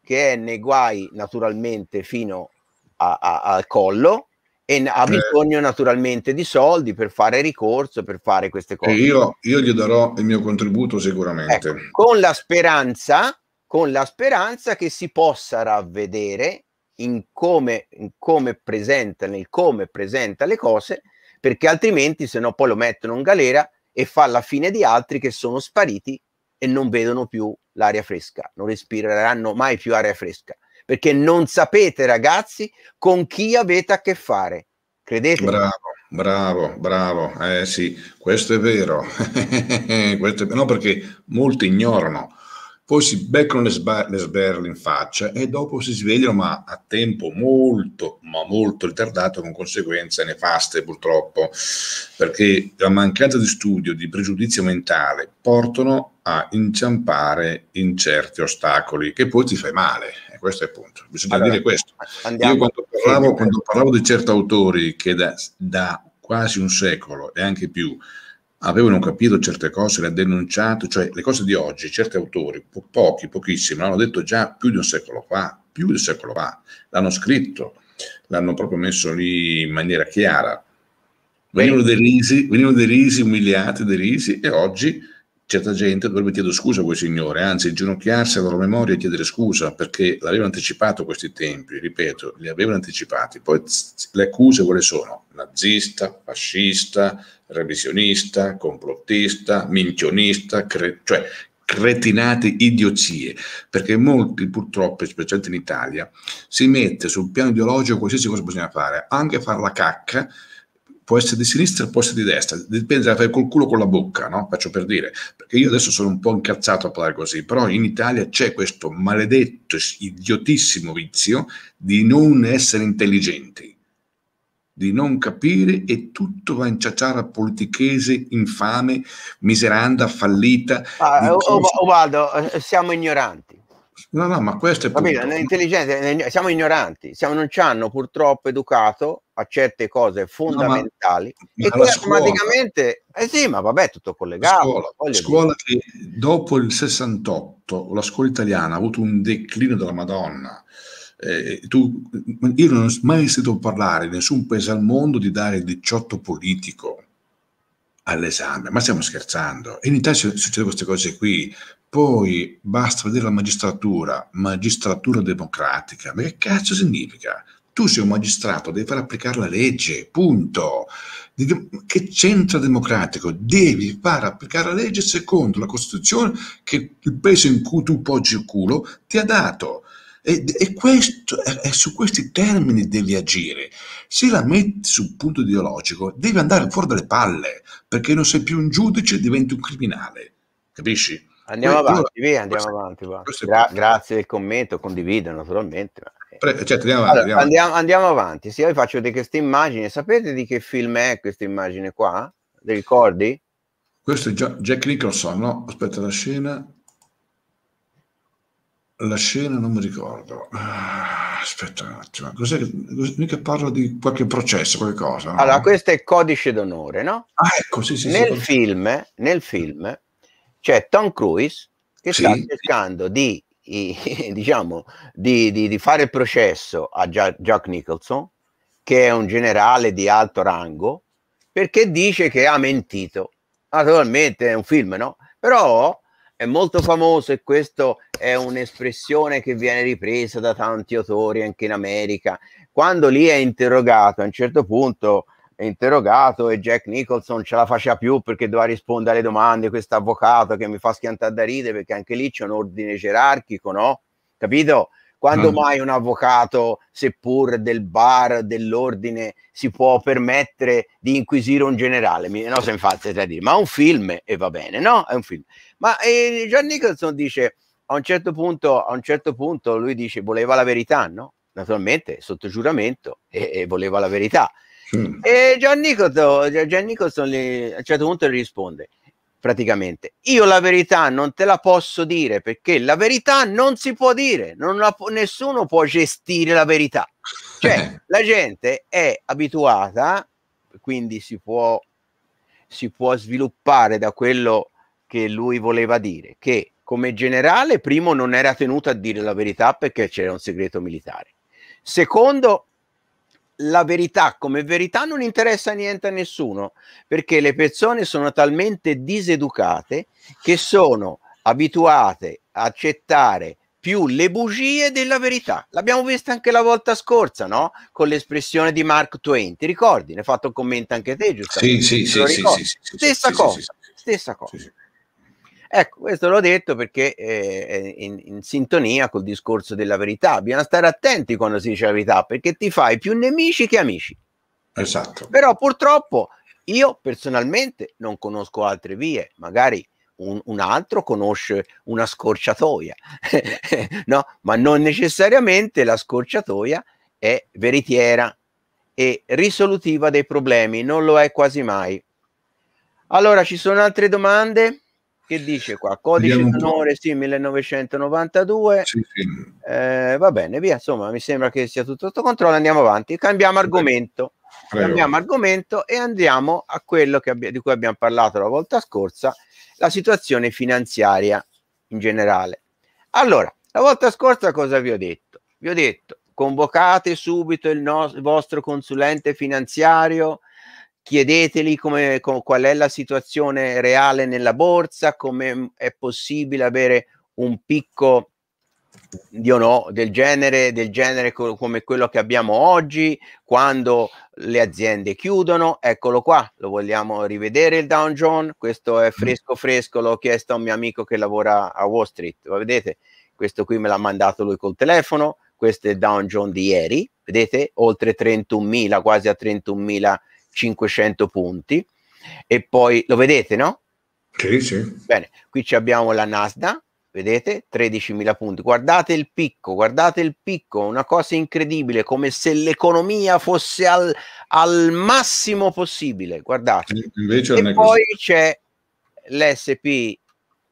che è nei guai naturalmente fino a, a, al collo e ha eh. bisogno eh. naturalmente di soldi per fare ricorso, per fare queste cose. Io, io, gli darò il mio contributo sicuramente. Ecco, con, la speranza, con la speranza che si possa ravvedere in come, in come presenta, nel come presenta le cose, perché altrimenti se no poi lo mettono in galera e fa la fine di altri che sono spariti e non vedono più l'aria fresca, non respireranno mai più aria fresca, perché non sapete ragazzi con chi avete a che fare. Credete? Bravo, bravo, bravo. Eh sì, questo è vero. questo è... No, perché molti ignorano poi si beccano le, sba- le sberle in faccia e dopo si svegliano ma a tempo molto, ma molto ritardato con conseguenze nefaste purtroppo, perché la mancanza di studio, di pregiudizio mentale portano a inciampare in certi ostacoli che poi ti fai male. E questo è il punto. Bisogna allora, dire questo. Andiamo. Io quando parlavo, quando parlavo, di certi autori che da, da quasi un secolo e anche più avevano capito certe cose, le ha denunciato, cioè le cose di oggi, certi autori, po- pochi, pochissimi, l'hanno detto già più di un secolo fa, più di un secolo fa, l'hanno scritto, l'hanno proprio messo lì in maniera chiara. Venivano derisi, venivano derisi, umiliati, derisi e oggi certa gente dovrebbe chiedere scusa a quel signore, anzi inginocchiarsi alla loro memoria e chiedere scusa perché l'avevano anticipato questi tempi, ripeto, li avevano anticipati. Poi le accuse quali sono? Nazista, fascista, revisionista, complottista, minchionista, cre- cioè cretinate idiozie, perché molti purtroppo, specialmente in Italia, si mette sul piano ideologico qualsiasi cosa bisogna fare, anche fare la cacca, può essere di sinistra, può essere di destra, dipende da fare col culo o con la bocca, no? Faccio per dire, perché io adesso sono un po' incazzato a parlare così, però in Italia c'è questo maledetto, idiotissimo vizio di non essere intelligenti, di non capire e tutto va in ciacciara politichese, infame, miseranda, fallita. Ah, Ubaldo, eh, siamo ignoranti No, no, ma questo è... Va bene, siamo ignoranti, siamo, non ci hanno purtroppo educato a certe cose fondamentali no, ma, e poi automaticamente... Eh sì, ma vabbè, tutto collegato. La scuola, scuola che dopo il 68 la scuola italiana ha avuto un declino della Madonna. Eh, tu, io non ho mai sentito parlare in nessun paese al mondo di dare 18 politico all'esame, ma stiamo scherzando. E in Italia succedono queste cose qui, poi basta vedere la magistratura, magistratura democratica, ma che cazzo significa? Tu sei un magistrato, devi far applicare la legge, punto. Che c'entra democratico? Devi far applicare la legge secondo la Costituzione che il paese in cui tu poggi il culo ti ha dato. E, e questo, è, è, su questi termini devi agire. Se la metti sul punto ideologico, devi andare fuori dalle palle, perché non sei più un giudice e diventi un criminale. Capisci? Andiamo Quindi, avanti, tu, via, andiamo avanti. Gra- grazie del commento, condivido naturalmente. Eh. Pre- certo, andiamo, avanti, allora, andiamo, andiamo avanti. Sì, io vi faccio vedere questa immagine. Sapete di che film è questa immagine qua? Ti ricordi? Questo è Jack Nicholson, no? Aspetta la scena. La scena non mi ricordo. Ah, aspetta un attimo, cos'è che, mica parla di qualche processo, qualcosa? No? Allora, questo è il codice d'onore, no? Ah, ecco, sì, sì. Nel, sì, film, nel film c'è Tom Cruise che sì. sta cercando di, i, diciamo, di, di, di, fare il processo a Jack Nicholson, che è un generale di alto rango, perché dice che ha mentito. Naturalmente è un film, no? Però è molto famoso e questa è un'espressione che viene ripresa da tanti autori anche in America. Quando lì è interrogato, a un certo punto interrogato e Jack Nicholson ce la faceva più perché doveva rispondere alle domande questo avvocato che mi fa schiantare da ridere perché anche lì c'è un ordine gerarchico, no? Capito? Quando mm. mai un avvocato, seppur del bar, dell'ordine, si può permettere di inquisire un generale? Mi, no, se infatti da dire, ma un film e va bene, no? È un film. Ma eh, John Nicholson dice, a un, certo punto, a un certo punto lui dice, voleva la verità, no? Naturalmente, sotto giuramento, e, e voleva la verità. Mm. E John Nicholson, John Nicholson le, a un certo punto risponde praticamente io la verità non te la posso dire perché la verità non si può dire, po- nessuno può gestire la verità. Cioè la gente è abituata, quindi si può, si può sviluppare da quello che lui voleva dire, che come generale primo non era tenuto a dire la verità perché c'era un segreto militare. Secondo, la verità come verità non interessa niente a nessuno, perché le persone sono talmente diseducate che sono abituate a accettare più le bugie della verità. L'abbiamo vista anche la volta scorsa, no? Con l'espressione di Mark Twain. Ti ricordi? Ne hai fatto un commento anche te, giusto? Sì, sì, sì, sì, Stessa cosa, stessa cosa. Ecco, questo l'ho detto perché eh, è in, in sintonia col discorso della verità. Bisogna stare attenti quando si dice la verità perché ti fai più nemici che amici. Esatto. Però purtroppo io personalmente non conosco altre vie, magari un, un altro conosce una scorciatoia, no? ma non necessariamente la scorciatoia è veritiera e risolutiva dei problemi, non lo è quasi mai. Allora, ci sono altre domande? che dice qua? Codice d'onore, sì, 1992. Sì, sì. Eh, va bene, via, insomma, mi sembra che sia tutto sotto controllo, andiamo avanti, cambiamo argomento. Prego. Cambiamo argomento e andiamo a quello abbi- di cui abbiamo parlato la volta scorsa, la situazione finanziaria in generale. Allora, la volta scorsa cosa vi ho detto? Vi ho detto, convocate subito il, no- il vostro consulente finanziario, chiedeteli come, com, qual è la situazione reale nella borsa, come mhmm, è possibile avere un picco io no, del genere, del genere co- come quello che abbiamo oggi, quando le aziende chiudono, eccolo qua, lo vogliamo rivedere il Dow Jones, questo è fresco fresco, l'ho chiesto a un mio amico che lavora a Wall Street, lo vedete, questo qui me l'ha mandato lui col telefono, questo è il Dow Jones di ieri, vedete, oltre 31.000, quasi a 31.000 500 punti e poi lo vedete, no? Sì, sì. Bene, qui abbiamo la Nasdaq, vedete? 13.000 punti. Guardate il picco, guardate il picco, una cosa incredibile, come se l'economia fosse al, al massimo possibile. Guardate. Eh, invece e poi così. c'è l'SP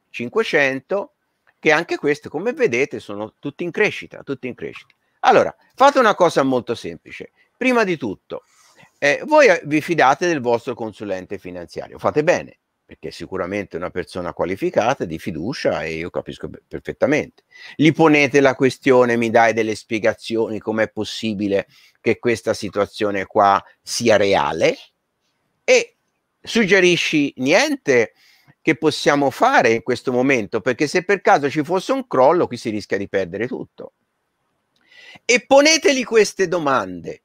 500 che anche queste, come vedete, sono tutti in crescita, tutti in crescita. Allora, fate una cosa molto semplice. Prima di tutto, eh, voi eh, vi fidate del vostro consulente finanziario, fate bene, perché sicuramente è una persona qualificata, di fiducia e io capisco perfettamente. Gli ponete la questione, mi dai delle spiegazioni, com'è possibile che questa situazione qua sia reale e suggerisci niente che possiamo fare in questo momento, perché se per caso ci fosse un crollo qui si rischia di perdere tutto. E poneteli queste domande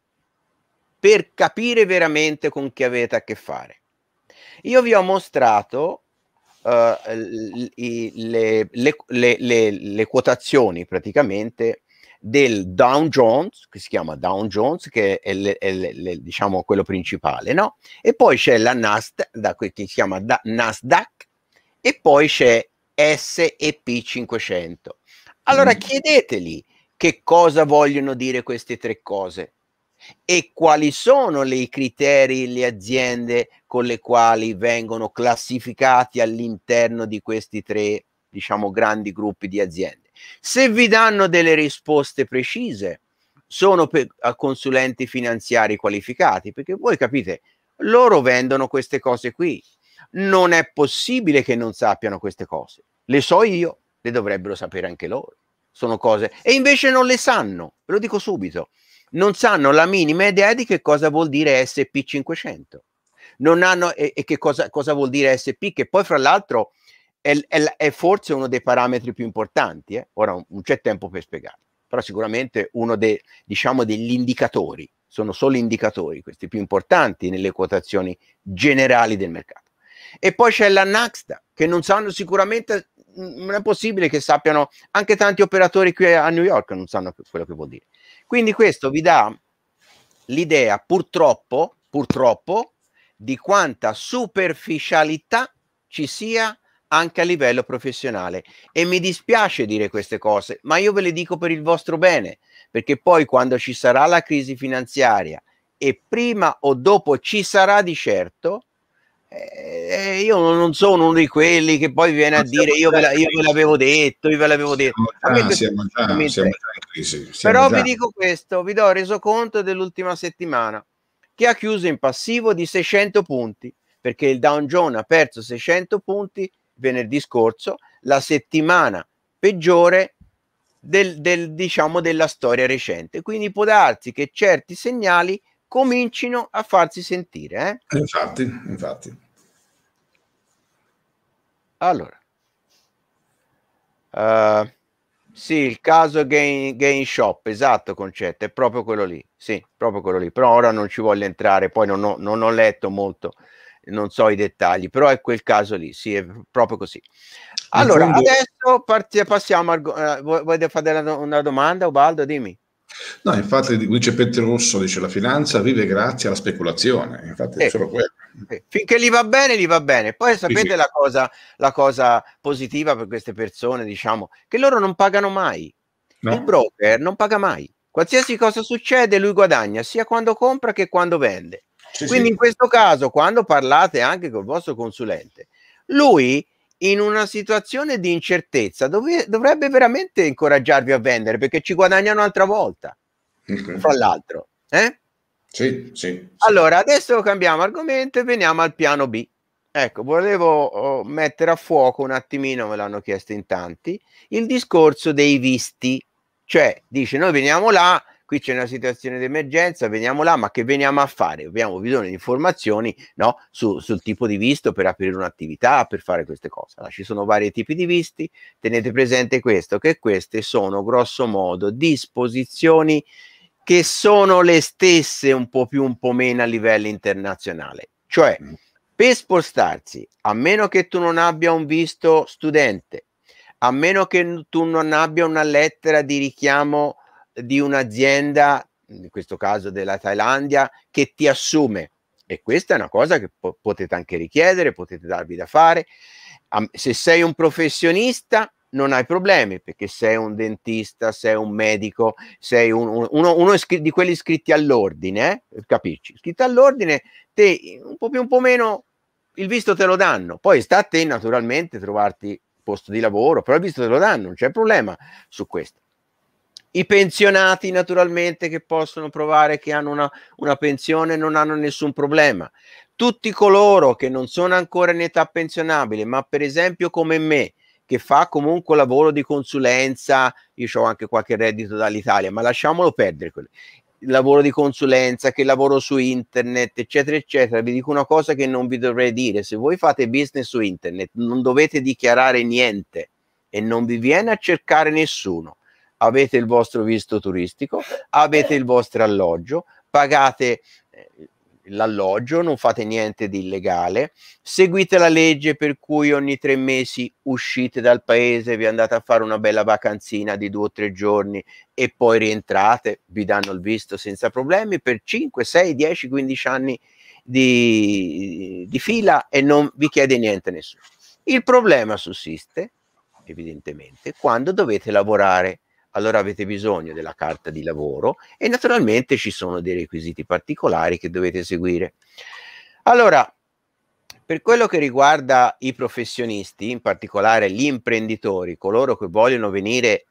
per capire veramente con chi avete a che fare. Io vi ho mostrato uh, le, le, le, le, quotazioni praticamente del Dow Jones, che si chiama Dow Jones, che è, è diciamo quello principale, no? E poi c'è la Nasdaq, che si chiama da, Nasdaq, e poi c'è S&P 500. Allora mm. chiedeteli che cosa vogliono dire queste tre cose e quali sono i criteri le aziende con le quali vengono classificati all'interno di questi tre, diciamo, grandi gruppi di aziende. Se vi danno delle risposte precise, sono consulenti finanziari qualificati, perché voi capite, loro vendono queste cose qui. Non è possibile che non sappiano queste cose. Le so io, le dovrebbero sapere anche loro. Sono cose e invece non le sanno, ve lo dico subito non sanno la minima idea di che cosa vuol dire SP500 non hanno e, e che cosa, cosa, vuol dire SP, che poi fra l'altro è, è, è forse uno dei parametri più importanti, eh? ora non c'è tempo per spiegarlo, però sicuramente uno dei, diciamo, degli indicatori, sono solo indicatori questi più importanti nelle quotazioni generali del mercato. E poi c'è la Naxda, che non sanno sicuramente non è possibile che sappiano, anche tanti operatori qui a New York non sanno quello che vuol dire. Quindi questo vi dà l'idea, purtroppo, purtroppo, di quanta superficialità ci sia anche a livello professionale. E mi dispiace dire queste cose, ma io ve le dico per il vostro bene, perché poi quando ci sarà la crisi finanziaria e prima o dopo ci sarà di certo, eh, io non sono uno di quelli che poi viene a dire io ve, la, io ve, l'avevo detto, io ve l'avevo detto. Siamo già, siamo già, siamo già in crisi. Però vi dico questo, vi do reso conto dell'ultima settimana che ha chiuso in passivo di 600 punti perché il Dow Jones ha perso 600 punti venerdì scorso, la settimana peggiore del, del, diciamo, della storia recente. Quindi può darsi che certi segnali comincino a farsi sentire. Eh? Infatti, infatti. Allora, uh, sì, il caso gain, game, Shop, esatto concetto, è proprio quello lì, sì, proprio quello lì, però ora non ci voglio entrare, poi non ho, non ho letto molto, non so i dettagli, però è quel caso lì, sì, è proprio così. Allora, adesso parti, passiamo, uh, eh, voglio fare una domanda, Ubaldo, dimmi. No, infatti dice Petro Rosso, dice la finanza vive grazie alla speculazione, infatti eh, solo quello. Eh, finché gli va bene, gli va bene. Poi sapete sì, sì. La, cosa, la, cosa, positiva per queste persone, diciamo, che loro non pagano mai. No. Il broker non paga mai. Qualsiasi cosa succede, lui guadagna, sia quando compra che quando vende. Sì, Quindi in questo caso, quando parlate anche col vostro consulente, lui in una situazione di incertezza dove, dovrebbe veramente incoraggiarvi a vendere perché ci guadagna un'altra volta, okay. Mm-hmm. fra l'altro. Eh? Sì, sì, sì. Allora, adesso cambiamo argomento e veniamo al piano B. Ecco, volevo oh, mettere a fuoco un attimino, me l'hanno chiesto in tanti, il discorso dei visti. Cioè, dice, noi veniamo là, qui c'è una situazione d'emergenza, veniamo là, ma che veniamo a fare? Abbiamo bisogno di informazioni no? Su, sul tipo di visto per aprire un'attività, per fare queste cose. Allora, ci sono vari tipi di visti, tenete presente questo, che queste sono grosso modo disposizioni che sono le stesse un po' più, un po' meno a livello internazionale. Cioè, mm. per spostarsi, a meno che tu non abbia un visto studente, a meno che tu non abbia una lettera di richiamo di un'azienda, in questo caso della Thailandia, che ti assume. E questa è una cosa che po- potete anche richiedere, potete darvi da fare. Se sei un professionista, non hai problemi perché sei un dentista, sei un medico, sei un, uno, uno di quelli iscritti all'ordine, eh? capisci? Iscritti all'ordine, te un po' più, un po' meno il visto te lo danno. Poi sta a te naturalmente trovarti posto di lavoro, però il visto te lo danno, non c'è problema su questo i pensionati naturalmente che possono provare che hanno una, una pensione non hanno nessun problema. Tutti coloro che non sono ancora in età pensionabile, ma per esempio come me, che fa comunque lavoro di consulenza, io ho anche qualche reddito dall'Italia, ma lasciamolo perdere quello. Il lavoro di consulenza, che lavoro su internet, eccetera, eccetera. Vi dico una cosa che non vi dovrei dire: se voi fate business su internet, non dovete dichiarare niente e non vi viene a cercare nessuno avete il vostro visto turistico, avete il vostro alloggio, pagate eh, l'alloggio, non fate niente di illegale, seguite la legge per cui ogni tre mesi uscite dal paese, vi andate a fare una bella vacanzina di due o tre giorni e poi rientrate, vi danno il visto senza problemi per 5, 6, 10, 15 anni di, di fila e non vi chiede niente nessuno. Il problema sussiste, evidentemente, quando dovete lavorare allora avete bisogno della carta di lavoro e naturalmente ci sono dei requisiti particolari che dovete seguire. Allora, per quello che riguarda i professionisti, in particolare gli imprenditori, coloro che vogliono venire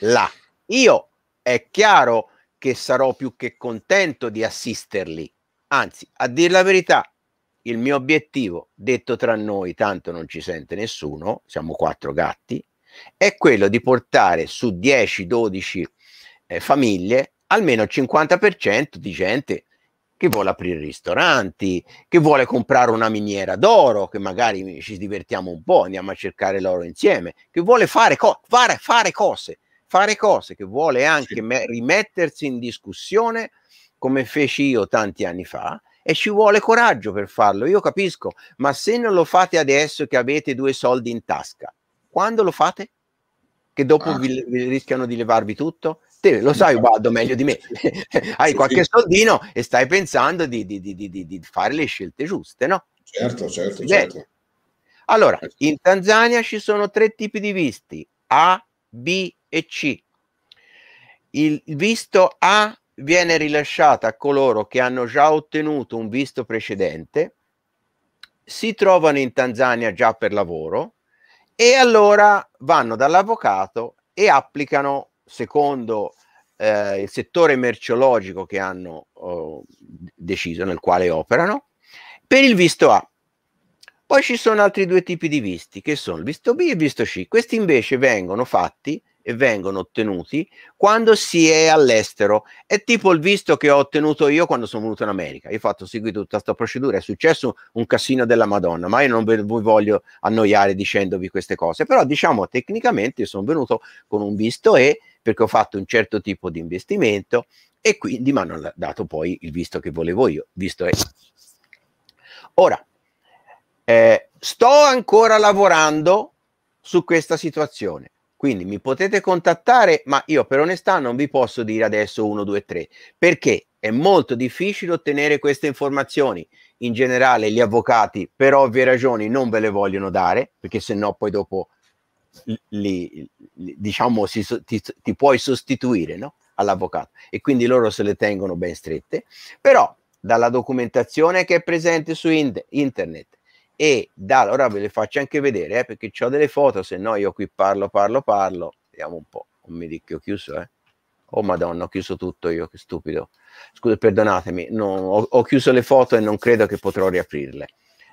là, io è chiaro che sarò più che contento di assisterli. Anzi, a dire la verità, il mio obiettivo, detto tra noi, tanto non ci sente nessuno, siamo quattro gatti, è quello di portare su 10-12 eh, famiglie almeno il 50% di gente che vuole aprire ristoranti, che vuole comprare una miniera d'oro, che magari ci divertiamo un po', andiamo a cercare l'oro insieme, che vuole fare, co- fare, fare cose, fare cose, che vuole anche me- rimettersi in discussione come feci io tanti anni fa e ci vuole coraggio per farlo, io capisco, ma se non lo fate adesso che avete due soldi in tasca, quando lo fate? Che dopo ah. vi, vi rischiano di levarvi tutto? Te lo sai, vado meglio di me. Hai sì, qualche sì. soldino e stai pensando di, di, di, di, fare le scelte giuste, no? Certo, certo, Bene. certo. Allora, eh in Tanzania ci sono tre tipi di visti, A, B e C. Il visto A viene rilasciato a coloro che hanno già ottenuto un visto precedente, si trovano in Tanzania già per lavoro, e allora vanno dall'avvocato e applicano, secondo eh, il settore merceologico che hanno oh, deciso, nel quale operano, per il visto A. Poi ci sono altri due tipi di visti, che sono il visto B e il visto C. Questi invece vengono fatti vengono ottenuti quando si è all'estero. È tipo il visto che ho ottenuto io quando sono venuto in America. Io ho fatto seguito tutta questa procedura, è successo un casino della Madonna, ma io non vi voglio annoiare dicendovi queste cose. Però diciamo tecnicamente sono venuto con un visto E perché ho fatto un certo tipo di investimento e quindi mi hanno dato poi il visto che volevo io, visto E. Ora, eh, sto ancora lavorando su questa situazione quindi mi potete contattare, ma io per onestà non vi posso dire adesso 1, 2, 3, perché è molto difficile ottenere queste informazioni. In generale gli avvocati, per ovvie ragioni, non ve le vogliono dare, perché se no poi dopo li, li, diciamo, si, ti, ti, puoi sostituire no? all'avvocato e quindi loro se le tengono ben strette. Però dalla documentazione che è presente su internet, e da allora ve le faccio anche vedere eh, perché ho delle foto, se no io qui parlo, parlo, parlo, vediamo un po', non mi dico ho chiuso, eh. Oh madonna, ho chiuso tutto io, che stupido. Scusa, perdonatemi, no, ho, ho, chiuso le foto e non credo che potrò riaprirle.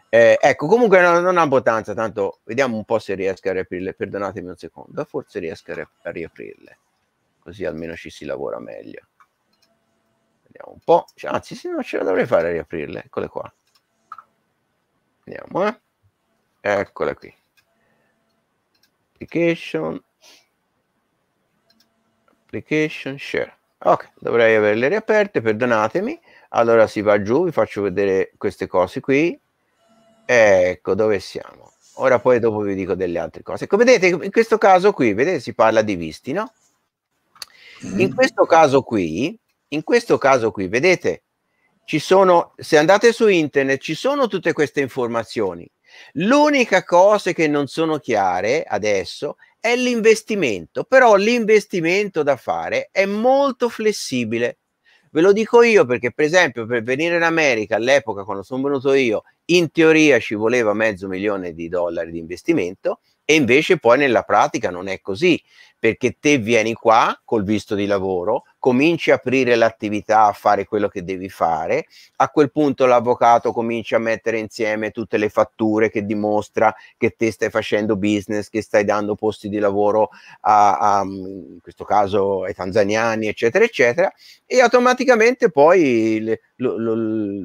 Eh, ecco, comunque no, non ha importanza, tanto vediamo un po' se riesco a riaprirle, perdonatemi un secondo, forse riesco a, ri- a riaprirle, così almeno ci si lavora meglio. Vediamo un po', anzi se no ce la dovrei fare a riaprirle, eccole qua. Vediamo, eh. Eccola qui. Application. Application share. Ok, dovrei averle riaperte, perdonatemi. Allora si va giù, vi faccio vedere queste cose qui. Ecco dove siamo. Ora poi dopo vi dico delle altre cose. Come ecco, vedete, in questo caso qui, vedete, si parla di visti, no? In questo caso qui, in questo caso qui, vedete, ci sono, se andate su internet, ci sono tutte queste informazioni. L'unica cosa che non sono chiare adesso è l'investimento, però l'investimento da fare è molto flessibile. Ve lo dico io perché, per esempio, per venire in America all'epoca, quando sono venuto io, in teoria ci voleva mezzo milione di dollari di investimento e invece poi nella pratica non è così, perché te vieni qua col visto di lavoro, cominci a aprire l'attività, a fare quello che devi fare, a quel punto l'avvocato comincia a mettere insieme tutte le fatture che dimostra che te stai facendo business, che stai dando posti di lavoro a, a in questo caso ai tanzaniani, eccetera, eccetera, e automaticamente poi le, lo, lo,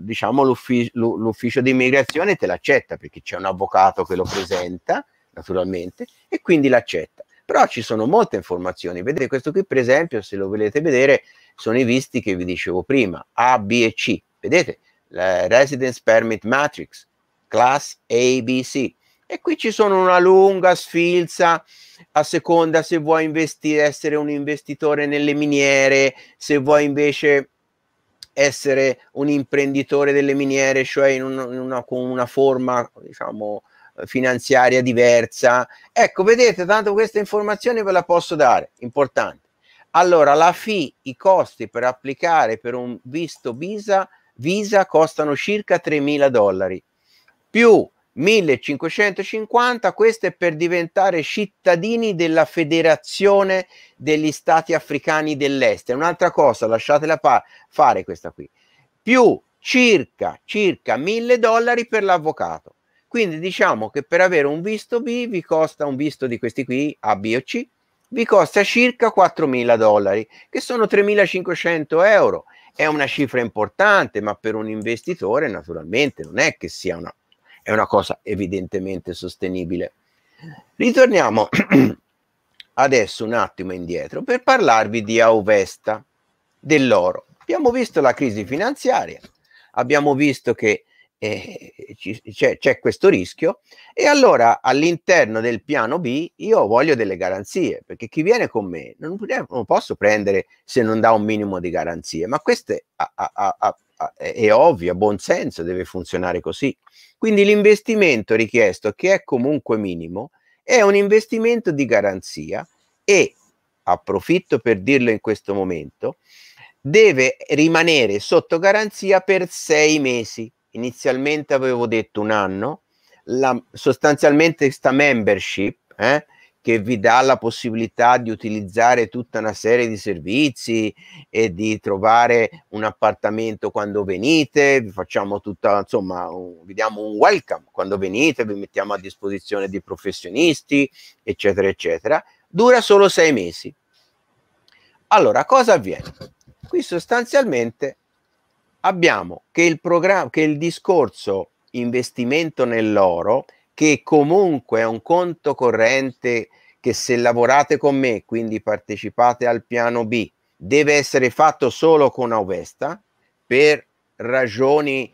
diciamo l'ufficio, l'ufficio di immigrazione te l'accetta perché c'è un avvocato che lo presenta naturalmente e quindi l'accetta però ci sono molte informazioni. Vedete questo qui, per esempio, se lo volete vedere, sono i visti che vi dicevo prima, A, B e C. Vedete? La Residence Permit Matrix, Class A, B, C. E qui ci sono una lunga sfilza a seconda se vuoi investi- essere un investitore nelle miniere, se vuoi invece essere un imprenditore delle miniere, cioè in, un, in una, con una forma, diciamo, finanziaria diversa. Ecco, vedete, tanto questa informazione ve la posso dare, importante. Allora, la FI, i costi per applicare per un visto visa, visa costano circa 3.000 dollari, più 1550, questo è per diventare cittadini della Federazione degli Stati Africani dell'Est. È un'altra cosa, lasciatela fare questa qui. Più circa, circa 1000 dollari per l'avvocato. Quindi diciamo che per avere un visto B vi costa un visto di questi qui, A, B o C, vi costa circa 4.000 dollari, che sono 3.500 euro. È una cifra importante, ma per un investitore naturalmente non è che sia una, è una cosa evidentemente sostenibile. Ritorniamo adesso un attimo indietro per parlarvi di Auvesta, dell'oro. Abbiamo visto la crisi finanziaria, abbiamo visto che eh, eh c'è questo rischio e allora all'interno del piano B io voglio delle garanzie perché chi viene con me non, eh, non posso prendere se non dà un minimo di garanzie ma questo è, è ovvio, a buon senso deve funzionare così quindi l'investimento richiesto che è comunque minimo è un investimento di garanzia e approfitto per dirlo in questo momento deve rimanere sotto garanzia per sei mesi inizialmente avevo detto un anno, la, sostanzialmente questa membership eh, che vi dà la possibilità di utilizzare tutta una serie di servizi e di trovare un appartamento quando venite, vi facciamo tutta, insomma, un, vi diamo un welcome quando venite, vi mettiamo a disposizione di professionisti, eccetera, eccetera. Dura solo sei mesi. Allora, cosa avviene? Qui sostanzialmente abbiamo che il, che il discorso investimento nell'oro, che comunque è un conto corrente che se lavorate con me, quindi partecipate al piano B, deve essere fatto solo con Ovesta per ragioni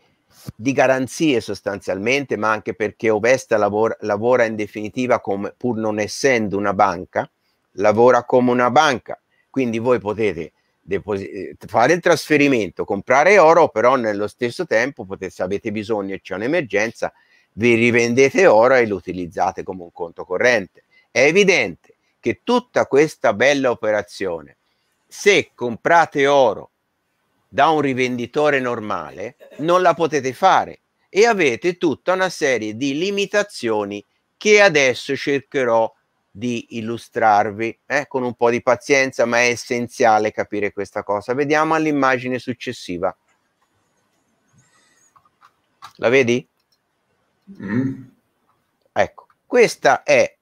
di garanzie sostanzialmente, ma anche perché Ovesta lavora, lavora in definitiva come, pur non essendo una banca, lavora come una banca. Quindi voi potete deposi- eh, fare il trasferimento, comprare oro, però nello stesso tempo potete, se avete bisogno e c'è un'emergenza, vi rivendete oro e lo utilizzate come un conto corrente. È evidente che tutta questa bella operazione, se comprate oro da un rivenditore normale, non la potete fare e avete tutta una serie di limitazioni che adesso cercherò di di illustrarvi eh, con un po' di pazienza, ma è essenziale capire questa cosa. Vediamo all'immagine successiva. La vedi? Mm. Ecco, questa è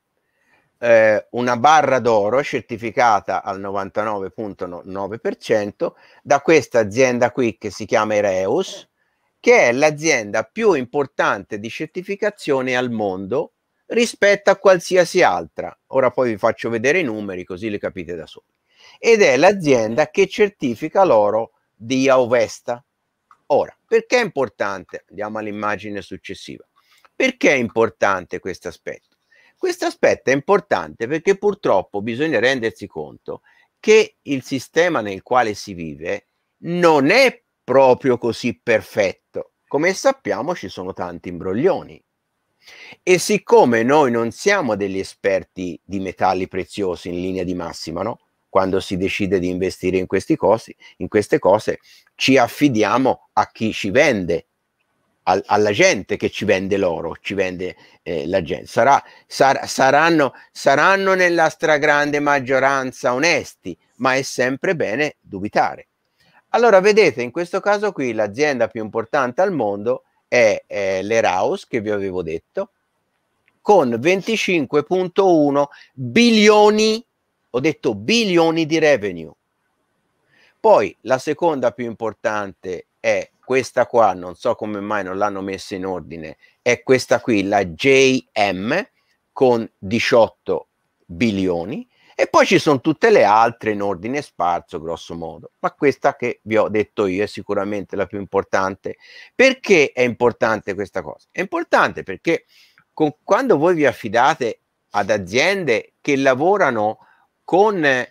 eh, una barra d'oro certificata al 99.9% da questa azienda qui che si chiama Ereus, che è l'azienda più importante di certificazione al mondo rispetto a qualsiasi altra. Ora poi vi faccio vedere i numeri così li capite da soli. Ed è l'azienda che certifica l'oro di Aovesta. Ora, perché è importante? Andiamo all'immagine successiva. Perché è importante questo aspetto? Questo aspetto è importante perché purtroppo bisogna rendersi conto che il sistema nel quale si vive non è proprio così perfetto. Come sappiamo ci sono tanti imbroglioni, e siccome noi non siamo degli esperti di metalli preziosi in linea di massima, no? quando si decide di investire in, costi, in queste cose, ci affidiamo a chi ci vende, al, alla gente che ci vende l'oro, ci vende eh, la gente. Sarà, sar, saranno, saranno nella stragrande maggioranza onesti, ma è sempre bene dubitare. Allora vedete, in questo caso qui l'azienda più importante al mondo è eh, l'Eraus che vi avevo detto, con 25.1 bilioni, ho detto bilioni di revenue. Poi la seconda più importante è questa qua, non so come mai non l'hanno messa in ordine, è questa qui, la JM con 18 bilioni e poi ci sono tutte le altre in ordine sparso, grosso modo, ma questa che vi ho detto io è sicuramente la più importante. Perché è importante questa cosa? È importante perché con, quando voi vi affidate ad aziende che lavorano con eh,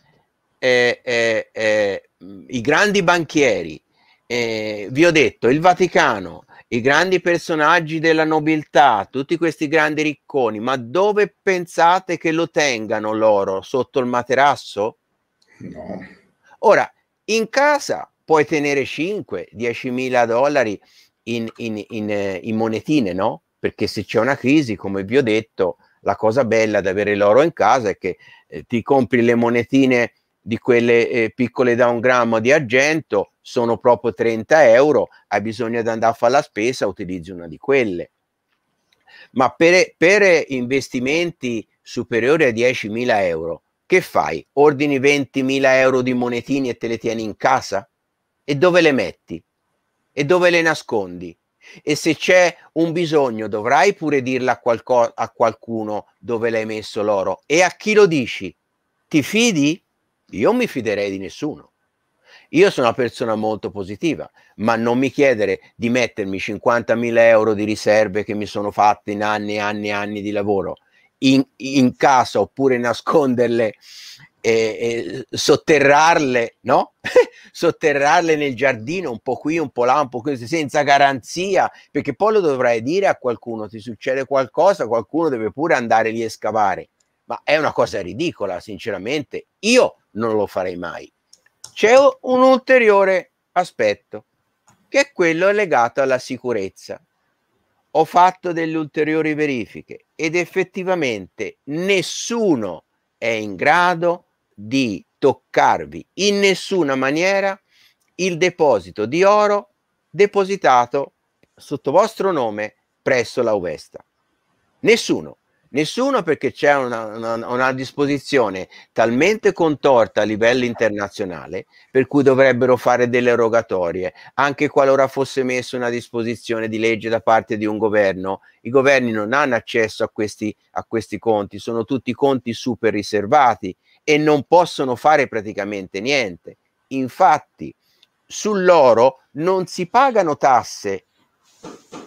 eh, eh, mm, i grandi banchieri, eh, vi ho detto il Vaticano, i grandi personaggi della nobiltà, tutti questi grandi ricconi, ma dove pensate che lo tengano l'oro? Sotto il materasso? No. Ora, in casa puoi tenere 5, 10 mila dollari in, in, in, eh, in, monetine, no? Perché se c'è una crisi, come vi ho detto, la cosa bella di avere l'oro in casa è che eh, ti compri le monetine di quelle eh, piccole da un grammo di argento sono proprio 30 euro, hai bisogno di andare a fare la spesa, utilizzi una di quelle. Ma per, per investimenti superiori a 10.000 euro, che fai? Ordini 20.000 euro di monetini e te le tieni in casa? E dove le metti? E dove le nascondi? E se c'è un bisogno, dovrai pure dirla a, qualco- a qualcuno dove l'hai messo l'oro. E a chi lo dici? Ti fidi? Io mi fiderei di nessuno. Io sono una persona molto positiva, ma non mi chiedere di mettermi 50.000 euro di riserve che mi sono fatte in anni e anni e anni di lavoro in, in casa oppure nasconderle eh, eh, sotterrarle, no? sotterrarle nel giardino, un po' qui, un po' là, un po' così, senza garanzia, perché poi lo dovrai dire a qualcuno, ti succede qualcosa, qualcuno deve pure andare lì a scavare. Ma è una cosa ridicola, sinceramente, io non lo farei mai c'è un ulteriore aspetto che è quello legato alla sicurezza. Ho fatto delle ulteriori verifiche ed effettivamente nessuno è in grado di toccarvi in nessuna maniera il deposito di oro depositato sotto vostro nome presso la Uvesta. Nessuno. Nessuno perché c'è una, una, una, disposizione talmente contorta a livello internazionale per cui dovrebbero fare delle rogatorie, anche qualora fosse messa una disposizione di legge da parte di un governo. I governi non hanno accesso a questi, a questi conti, sono tutti conti super riservati e non possono fare praticamente niente. Infatti, sull'oro non si pagano tasse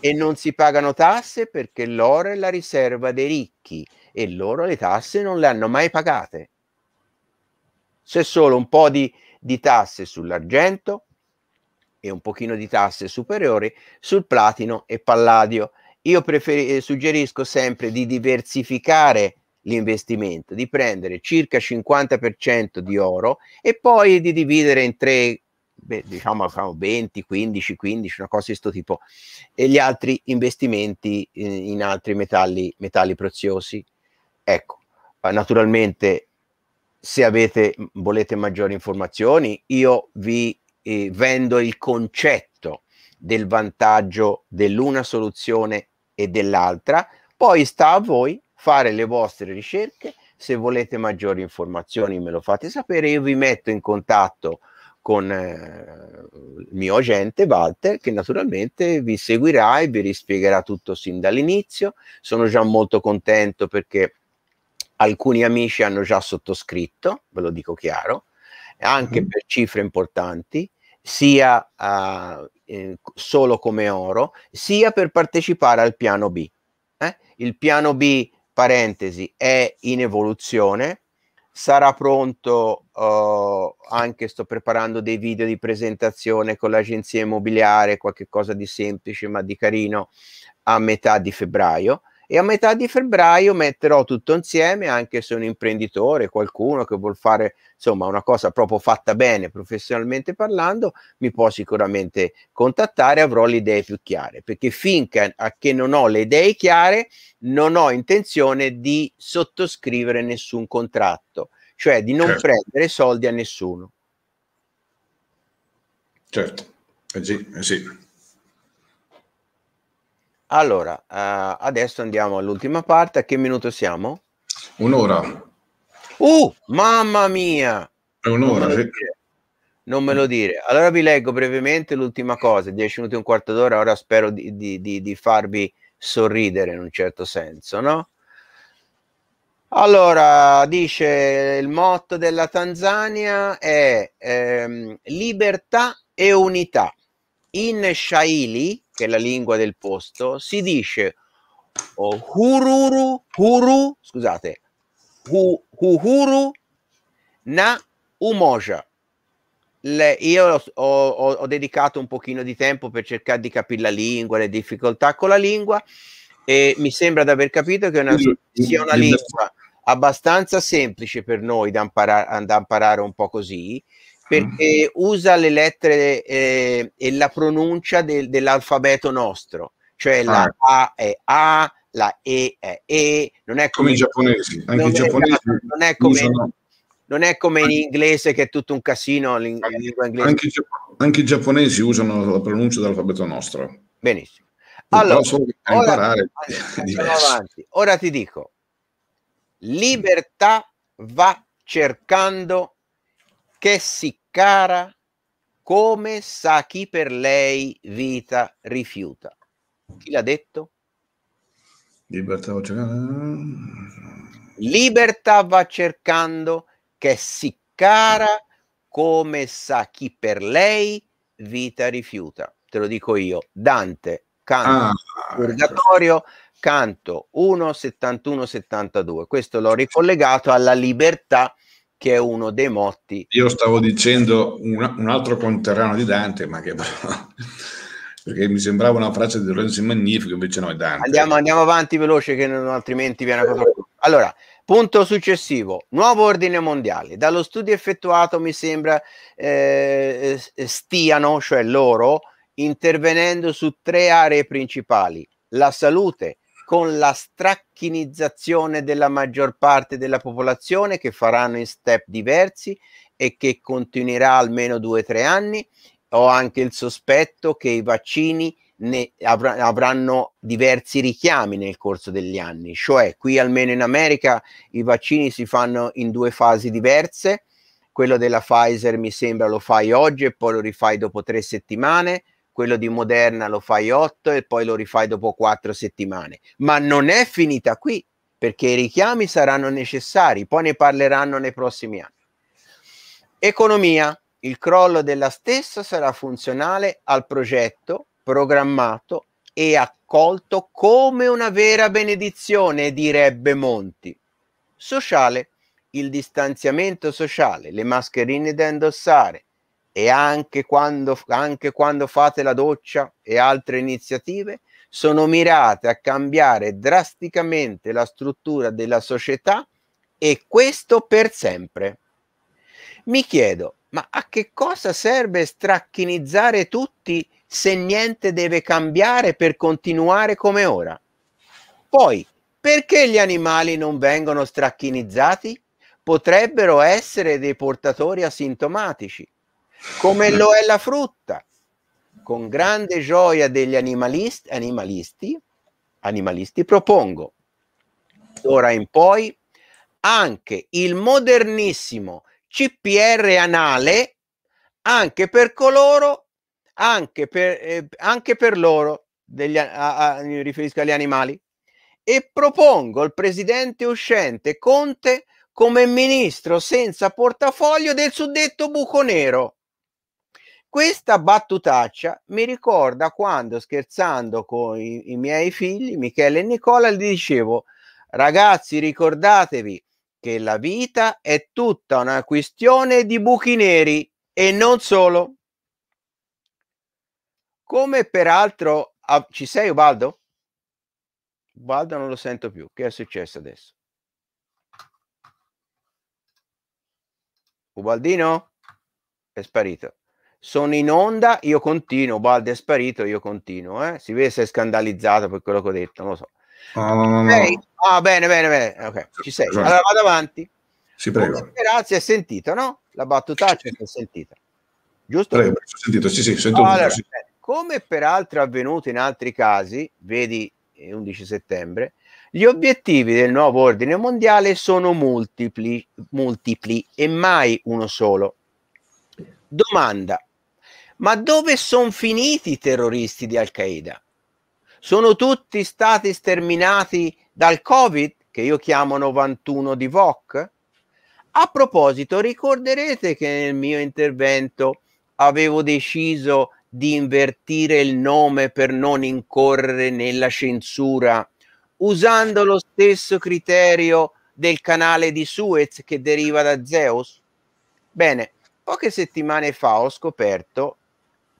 e non si pagano tasse perché l'oro è la riserva dei ricchi e loro le tasse non le hanno mai pagate. C'è solo un po' di, di tasse sull'argento e un pochino di tasse superiori sul platino e palladio. Io preferi, eh, suggerisco sempre di diversificare l'investimento, di prendere circa 50% di oro e poi di dividere in tre beh, diciamo 20, 15, 15, una cosa di questo tipo, e gli altri investimenti in, eh, in altri metalli, metalli preziosi. Ecco, eh, naturalmente se avete, volete maggiori informazioni, io vi eh, vendo il concetto del vantaggio dell'una soluzione e dell'altra, poi sta a voi fare le vostre ricerche se volete maggiori informazioni me lo fate sapere, io vi metto in contatto con eh, il mio agente Walter che naturalmente vi seguirà e vi rispiegherà tutto sin dall'inizio. Sono già molto contento perché alcuni amici hanno già sottoscritto, ve lo dico chiaro, anche mm. per cifre importanti, sia uh, eh, solo come oro, sia per partecipare al piano B. Eh? Il piano B, parentesi, è in evoluzione, sarà pronto uh, anche sto preparando dei video di presentazione con l'agenzia immobiliare qualche cosa di semplice ma di carino a metà di febbraio e a metà di febbraio metterò tutto insieme anche se un imprenditore, qualcuno che vuol fare insomma una cosa proprio fatta bene professionalmente parlando, mi può sicuramente contattare, avrò le idee più chiare, perché finché a che non ho le idee chiare non ho intenzione di sottoscrivere nessun contratto, cioè di non certo. prendere soldi a nessuno. Certo, eh sì, eh sì. Allora, uh, adesso andiamo all'ultima parte. A che minuto siamo? Un'ora. Uh, mamma mia! È un'ora, non me, sì. non me lo dire. Allora vi leggo brevemente l'ultima cosa, 10 minuti e un quarto d'ora, ora spero di, di, di, di farvi sorridere in un certo senso, no? Allora, dice il motto della Tanzania è ehm, libertà e unità. In Shaili, che è la lingua del posto, si dice oh, hururu, huru, scusate, hu, huhuru na umoja. Le, io ho, ho, ho, dedicato un pochino di tempo per cercare di capire la lingua, le difficoltà con la lingua e mi sembra di aver capito che una, sia una lingua abbastanza semplice per noi da imparare, da imparare un po' così perché mm. usa le lettere eh, e la pronuncia del, dell'alfabeto nostro, cioè la ah. A è A, la E è E, non è come, come i giapponesi, anche non, i giapponesi esatto, non è come, usano... non è come in inglese che è tutto un casino lingua inglese. Anche, anche i giapponesi usano la pronuncia dell'alfabeto nostro. Benissimo. Allora, ora, allora ora ti dico, libertà va cercando che si cara come sa chi per lei vita rifiuta. Chi l'ha detto? Libertà va cercando. Libertà va cercando che si cara come sa chi per lei vita rifiuta. Te lo dico io, Dante, canto ah, purgatorio, canto 1, 71, 72. Questo l'ho ricollegato alla libertà che è uno dei motti. Io stavo dicendo un, un altro conterraneo di Dante, ma che perché mi sembrava una frase di Lorenzo Magnifico, invece no, è Dante. Andiamo, andiamo avanti veloce, che non, altrimenti viene una cosa. Allora, punto successivo, nuovo ordine mondiale. Dallo studio effettuato mi sembra eh, eh stiano, cioè loro, intervenendo su tre aree principali, la salute, con la stracchinizzazione della maggior parte della popolazione che faranno in step diversi e che continuerà almeno due o tre anni. Ho anche il sospetto che i vaccini ne avr- avranno diversi richiami nel corso degli anni, cioè qui almeno in America i vaccini si fanno in due fasi diverse, quello della Pfizer mi sembra lo fai oggi e poi lo rifai dopo tre settimane, quello di Moderna lo fai 8 e poi lo rifai dopo 4 settimane. Ma non è finita qui, perché i richiami saranno necessari, poi ne parleranno nei prossimi anni. Economia. Il crollo della stessa sarà funzionale al progetto programmato e accolto come una vera benedizione, direbbe Monti. Sociale. Il distanziamento sociale, le mascherine da indossare, e anche quando, anche quando fate la doccia e altre iniziative sono mirate a cambiare drasticamente la struttura della società e questo per sempre. Mi chiedo, ma a che cosa serve stracchinizzare tutti se niente deve cambiare per continuare come ora? Poi, perché gli animali non vengono stracchinizzati? Potrebbero essere dei portatori asintomatici come eh. lo è la frutta, con grande gioia degli animalisti, animalisti, animalisti propongo d'ora in poi anche il modernissimo CPR anale anche per coloro, anche per, eh, anche per loro, degli, a, a, mi riferisco agli animali, e propongo il presidente uscente Conte come ministro senza portafoglio del suddetto buco nero. Questa battutaccia mi ricorda quando scherzando con i, i miei figli, Michele e Nicola, gli dicevo, ragazzi ricordatevi che la vita è tutta una questione di buchi neri e non solo. Come peraltro... Ah, ci sei Ubaldo? Ubaldo non lo sento più. Che è successo adesso? Ubaldino? È sparito sono in onda, io continuo, Baldi è sparito, io continuo, eh? si vede se è scandalizzato per quello che ho detto, non lo so. No, no, no, no. Ah, bene, bene, bene, okay, ci sei. Allora vado avanti. Si prego. Grazie, è sentito, no? La battutaccia si è sentita. Giusto? Prego, ho sentito, sì, sì, sento allora, sì. Come peraltro avvenuto in altri casi, vedi 11 eh, settembre, gli obiettivi del nuovo ordine mondiale sono multipli, multipli e mai uno solo. Domanda, ma dove sono finiti i terroristi di Al-Qaeda? Sono tutti stati sterminati dal Covid, che io chiamo 91 di VOC? A proposito, ricorderete che nel mio intervento avevo deciso di invertire il nome per non incorrere nella censura, usando lo stesso criterio del canale di Suez che deriva da Zeus? Bene, poche settimane fa ho scoperto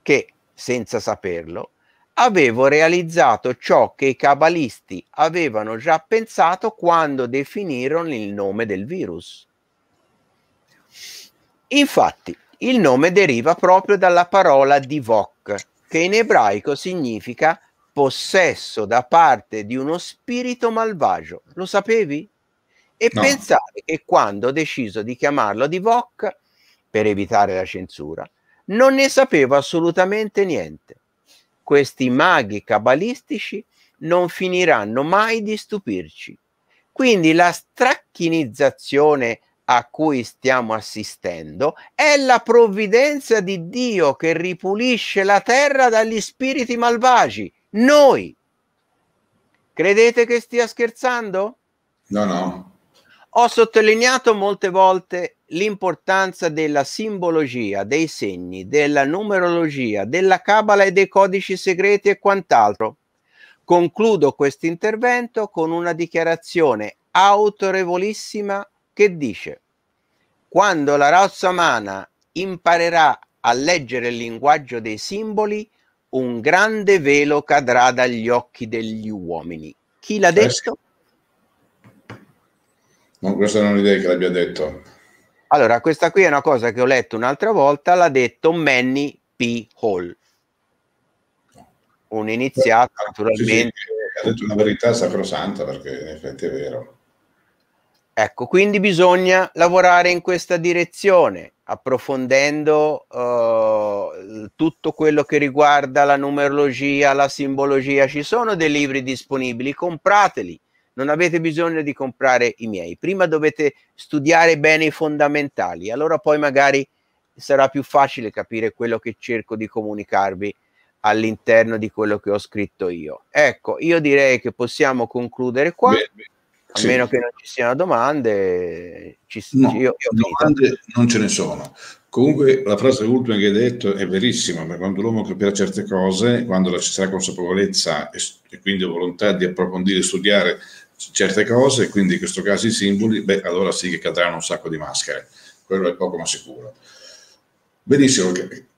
che, senza saperlo, avevo realizzato ciò che i cabalisti avevano già pensato quando definirono il nome del virus. Infatti, il nome deriva proprio dalla parola divok, che in ebraico significa possesso da parte di uno spirito malvagio. Lo sapevi? E no. pensare che quando ho deciso di chiamarlo divok, per evitare la censura, non ne sapeva assolutamente niente. Questi maghi cabalistici non finiranno mai di stupirci. Quindi la stracchinizzazione a cui stiamo assistendo è la provvidenza di Dio che ripulisce la terra dagli spiriti malvagi, noi. Credete che stia scherzando? No, no. Ho sottolineato molte volte l'importanza della simbologia, dei segni, della numerologia, della cabala e dei codici segreti e quant'altro. Concludo questo intervento con una dichiarazione autorevolissima che dice quando la razza umana imparerà a leggere il linguaggio dei simboli, un grande velo cadrà dagli occhi degli uomini. Chi l'ha certo. detto? No, questa non è l'idea che l'abbia detto. Allora, questa qui è una cosa che ho letto un'altra volta, l'ha detto Manny P. Hall. Un iniziato naturalmente. Sì, sì, ha detto una verità sacrosanta perché in effetti è vero. Ecco, quindi bisogna lavorare in questa direzione, approfondendo uh, tutto quello che riguarda la numerologia, la simbologia. Ci sono dei libri disponibili, comprateli, non avete bisogno di comprare i miei. Prima dovete studiare bene i fondamentali, allora poi magari sarà più facile capire quello che cerco di comunicarvi all'interno di quello che ho scritto io. Ecco, io direi che possiamo concludere qua. Beh, beh, a sì. meno che non ci siano domande, ci, no, io, io domande non ce ne sono. Comunque la frase ultima che hai detto è verissima, ma quando l'uomo capirà certe cose, quando ci sarà consapevolezza e, e quindi volontà di approfondire studiare certe cose, quindi in questo caso i simboli, beh, allora sì che cadranno un sacco di maschere, quello è poco ma sicuro. Benissimo,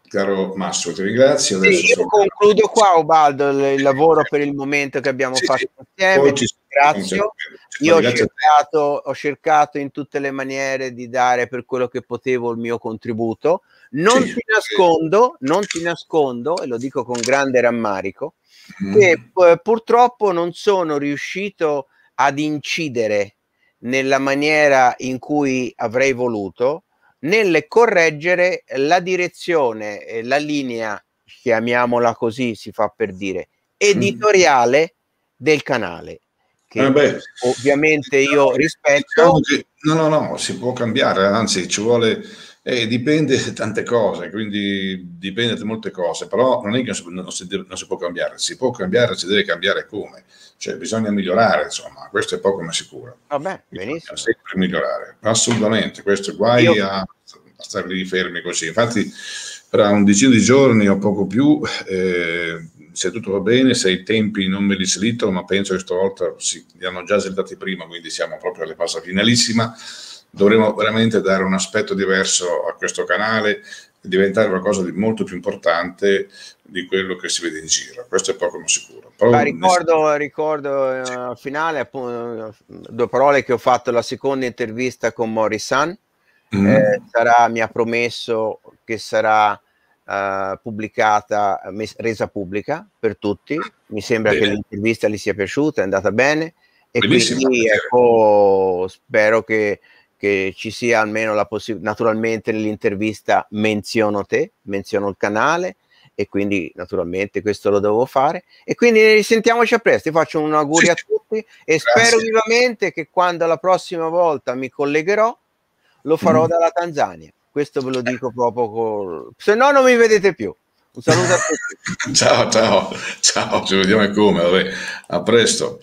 caro Massimo, ti ringrazio. Adesso sì, io sono... concludo qua, Ubaldo, il lavoro per il momento che abbiamo sì, fatto sì. insieme. Ci... Ringrazio. Io ho cercato, ho cercato, in tutte le maniere di dare per quello che potevo il mio contributo. Non sì, ti nascondo, non ti nascondo, e lo dico con grande rammarico, mm. che eh, purtroppo non sono riuscito a ad incidere nella maniera in cui avrei voluto nel correggere la direzione, la linea, chiamiamola così, si fa per dire, editoriale del canale. Che eh ovviamente io diciamo rispetto. Diciamo no, no, no, si può cambiare, anzi ci vuole eh, dipende da tante cose, quindi dipende da molte cose, però non è che non si, non, si, non si, può cambiare, si può cambiare, si deve cambiare come, cioè bisogna migliorare, insomma, questo è poco ma sicuro. Vabbè, ah, benissimo. Bisogna sempre migliorare, assolutamente, questo guai Io... a, a stare lì fermi così. Infatti, tra un decino di giorni o poco più, eh, se tutto va bene, se i tempi non me li slittano, ma penso che stavolta sì, li hanno già slittati prima, quindi siamo proprio alle fase finalissima dovremo veramente dare un aspetto diverso a questo canale, diventare qualcosa di molto più importante di quello che si vede in giro. Questo è poco ma sicuro. Però ma ricordo, ricordo eh, sì. uh, finale, appunto, due parole che ho fatto la seconda intervista con Morisan. Mm. Mm-hmm. Eh, sarà, mi ha promesso che sarà uh, pubblicata, mes- resa pubblica per tutti. Mi sembra bene. che l'intervista gli sia piaciuta, è andata bene. E Benissimo, quindi ecco, spero che che ci sia almeno la possibilità, naturalmente nell'intervista menziono te, menziono il canale e quindi naturalmente questo lo devo fare e quindi sentiamoci a presto, Io faccio un augurio a tutti e Grazie. spero vivamente che quando la prossima volta mi collegherò lo farò mm. dalla Tanzania, questo ve lo dico proprio, col... se no non mi vedete più. Un saluto a tutti. ciao, ciao, ciao, ci vediamo e come, vabbè. a presto.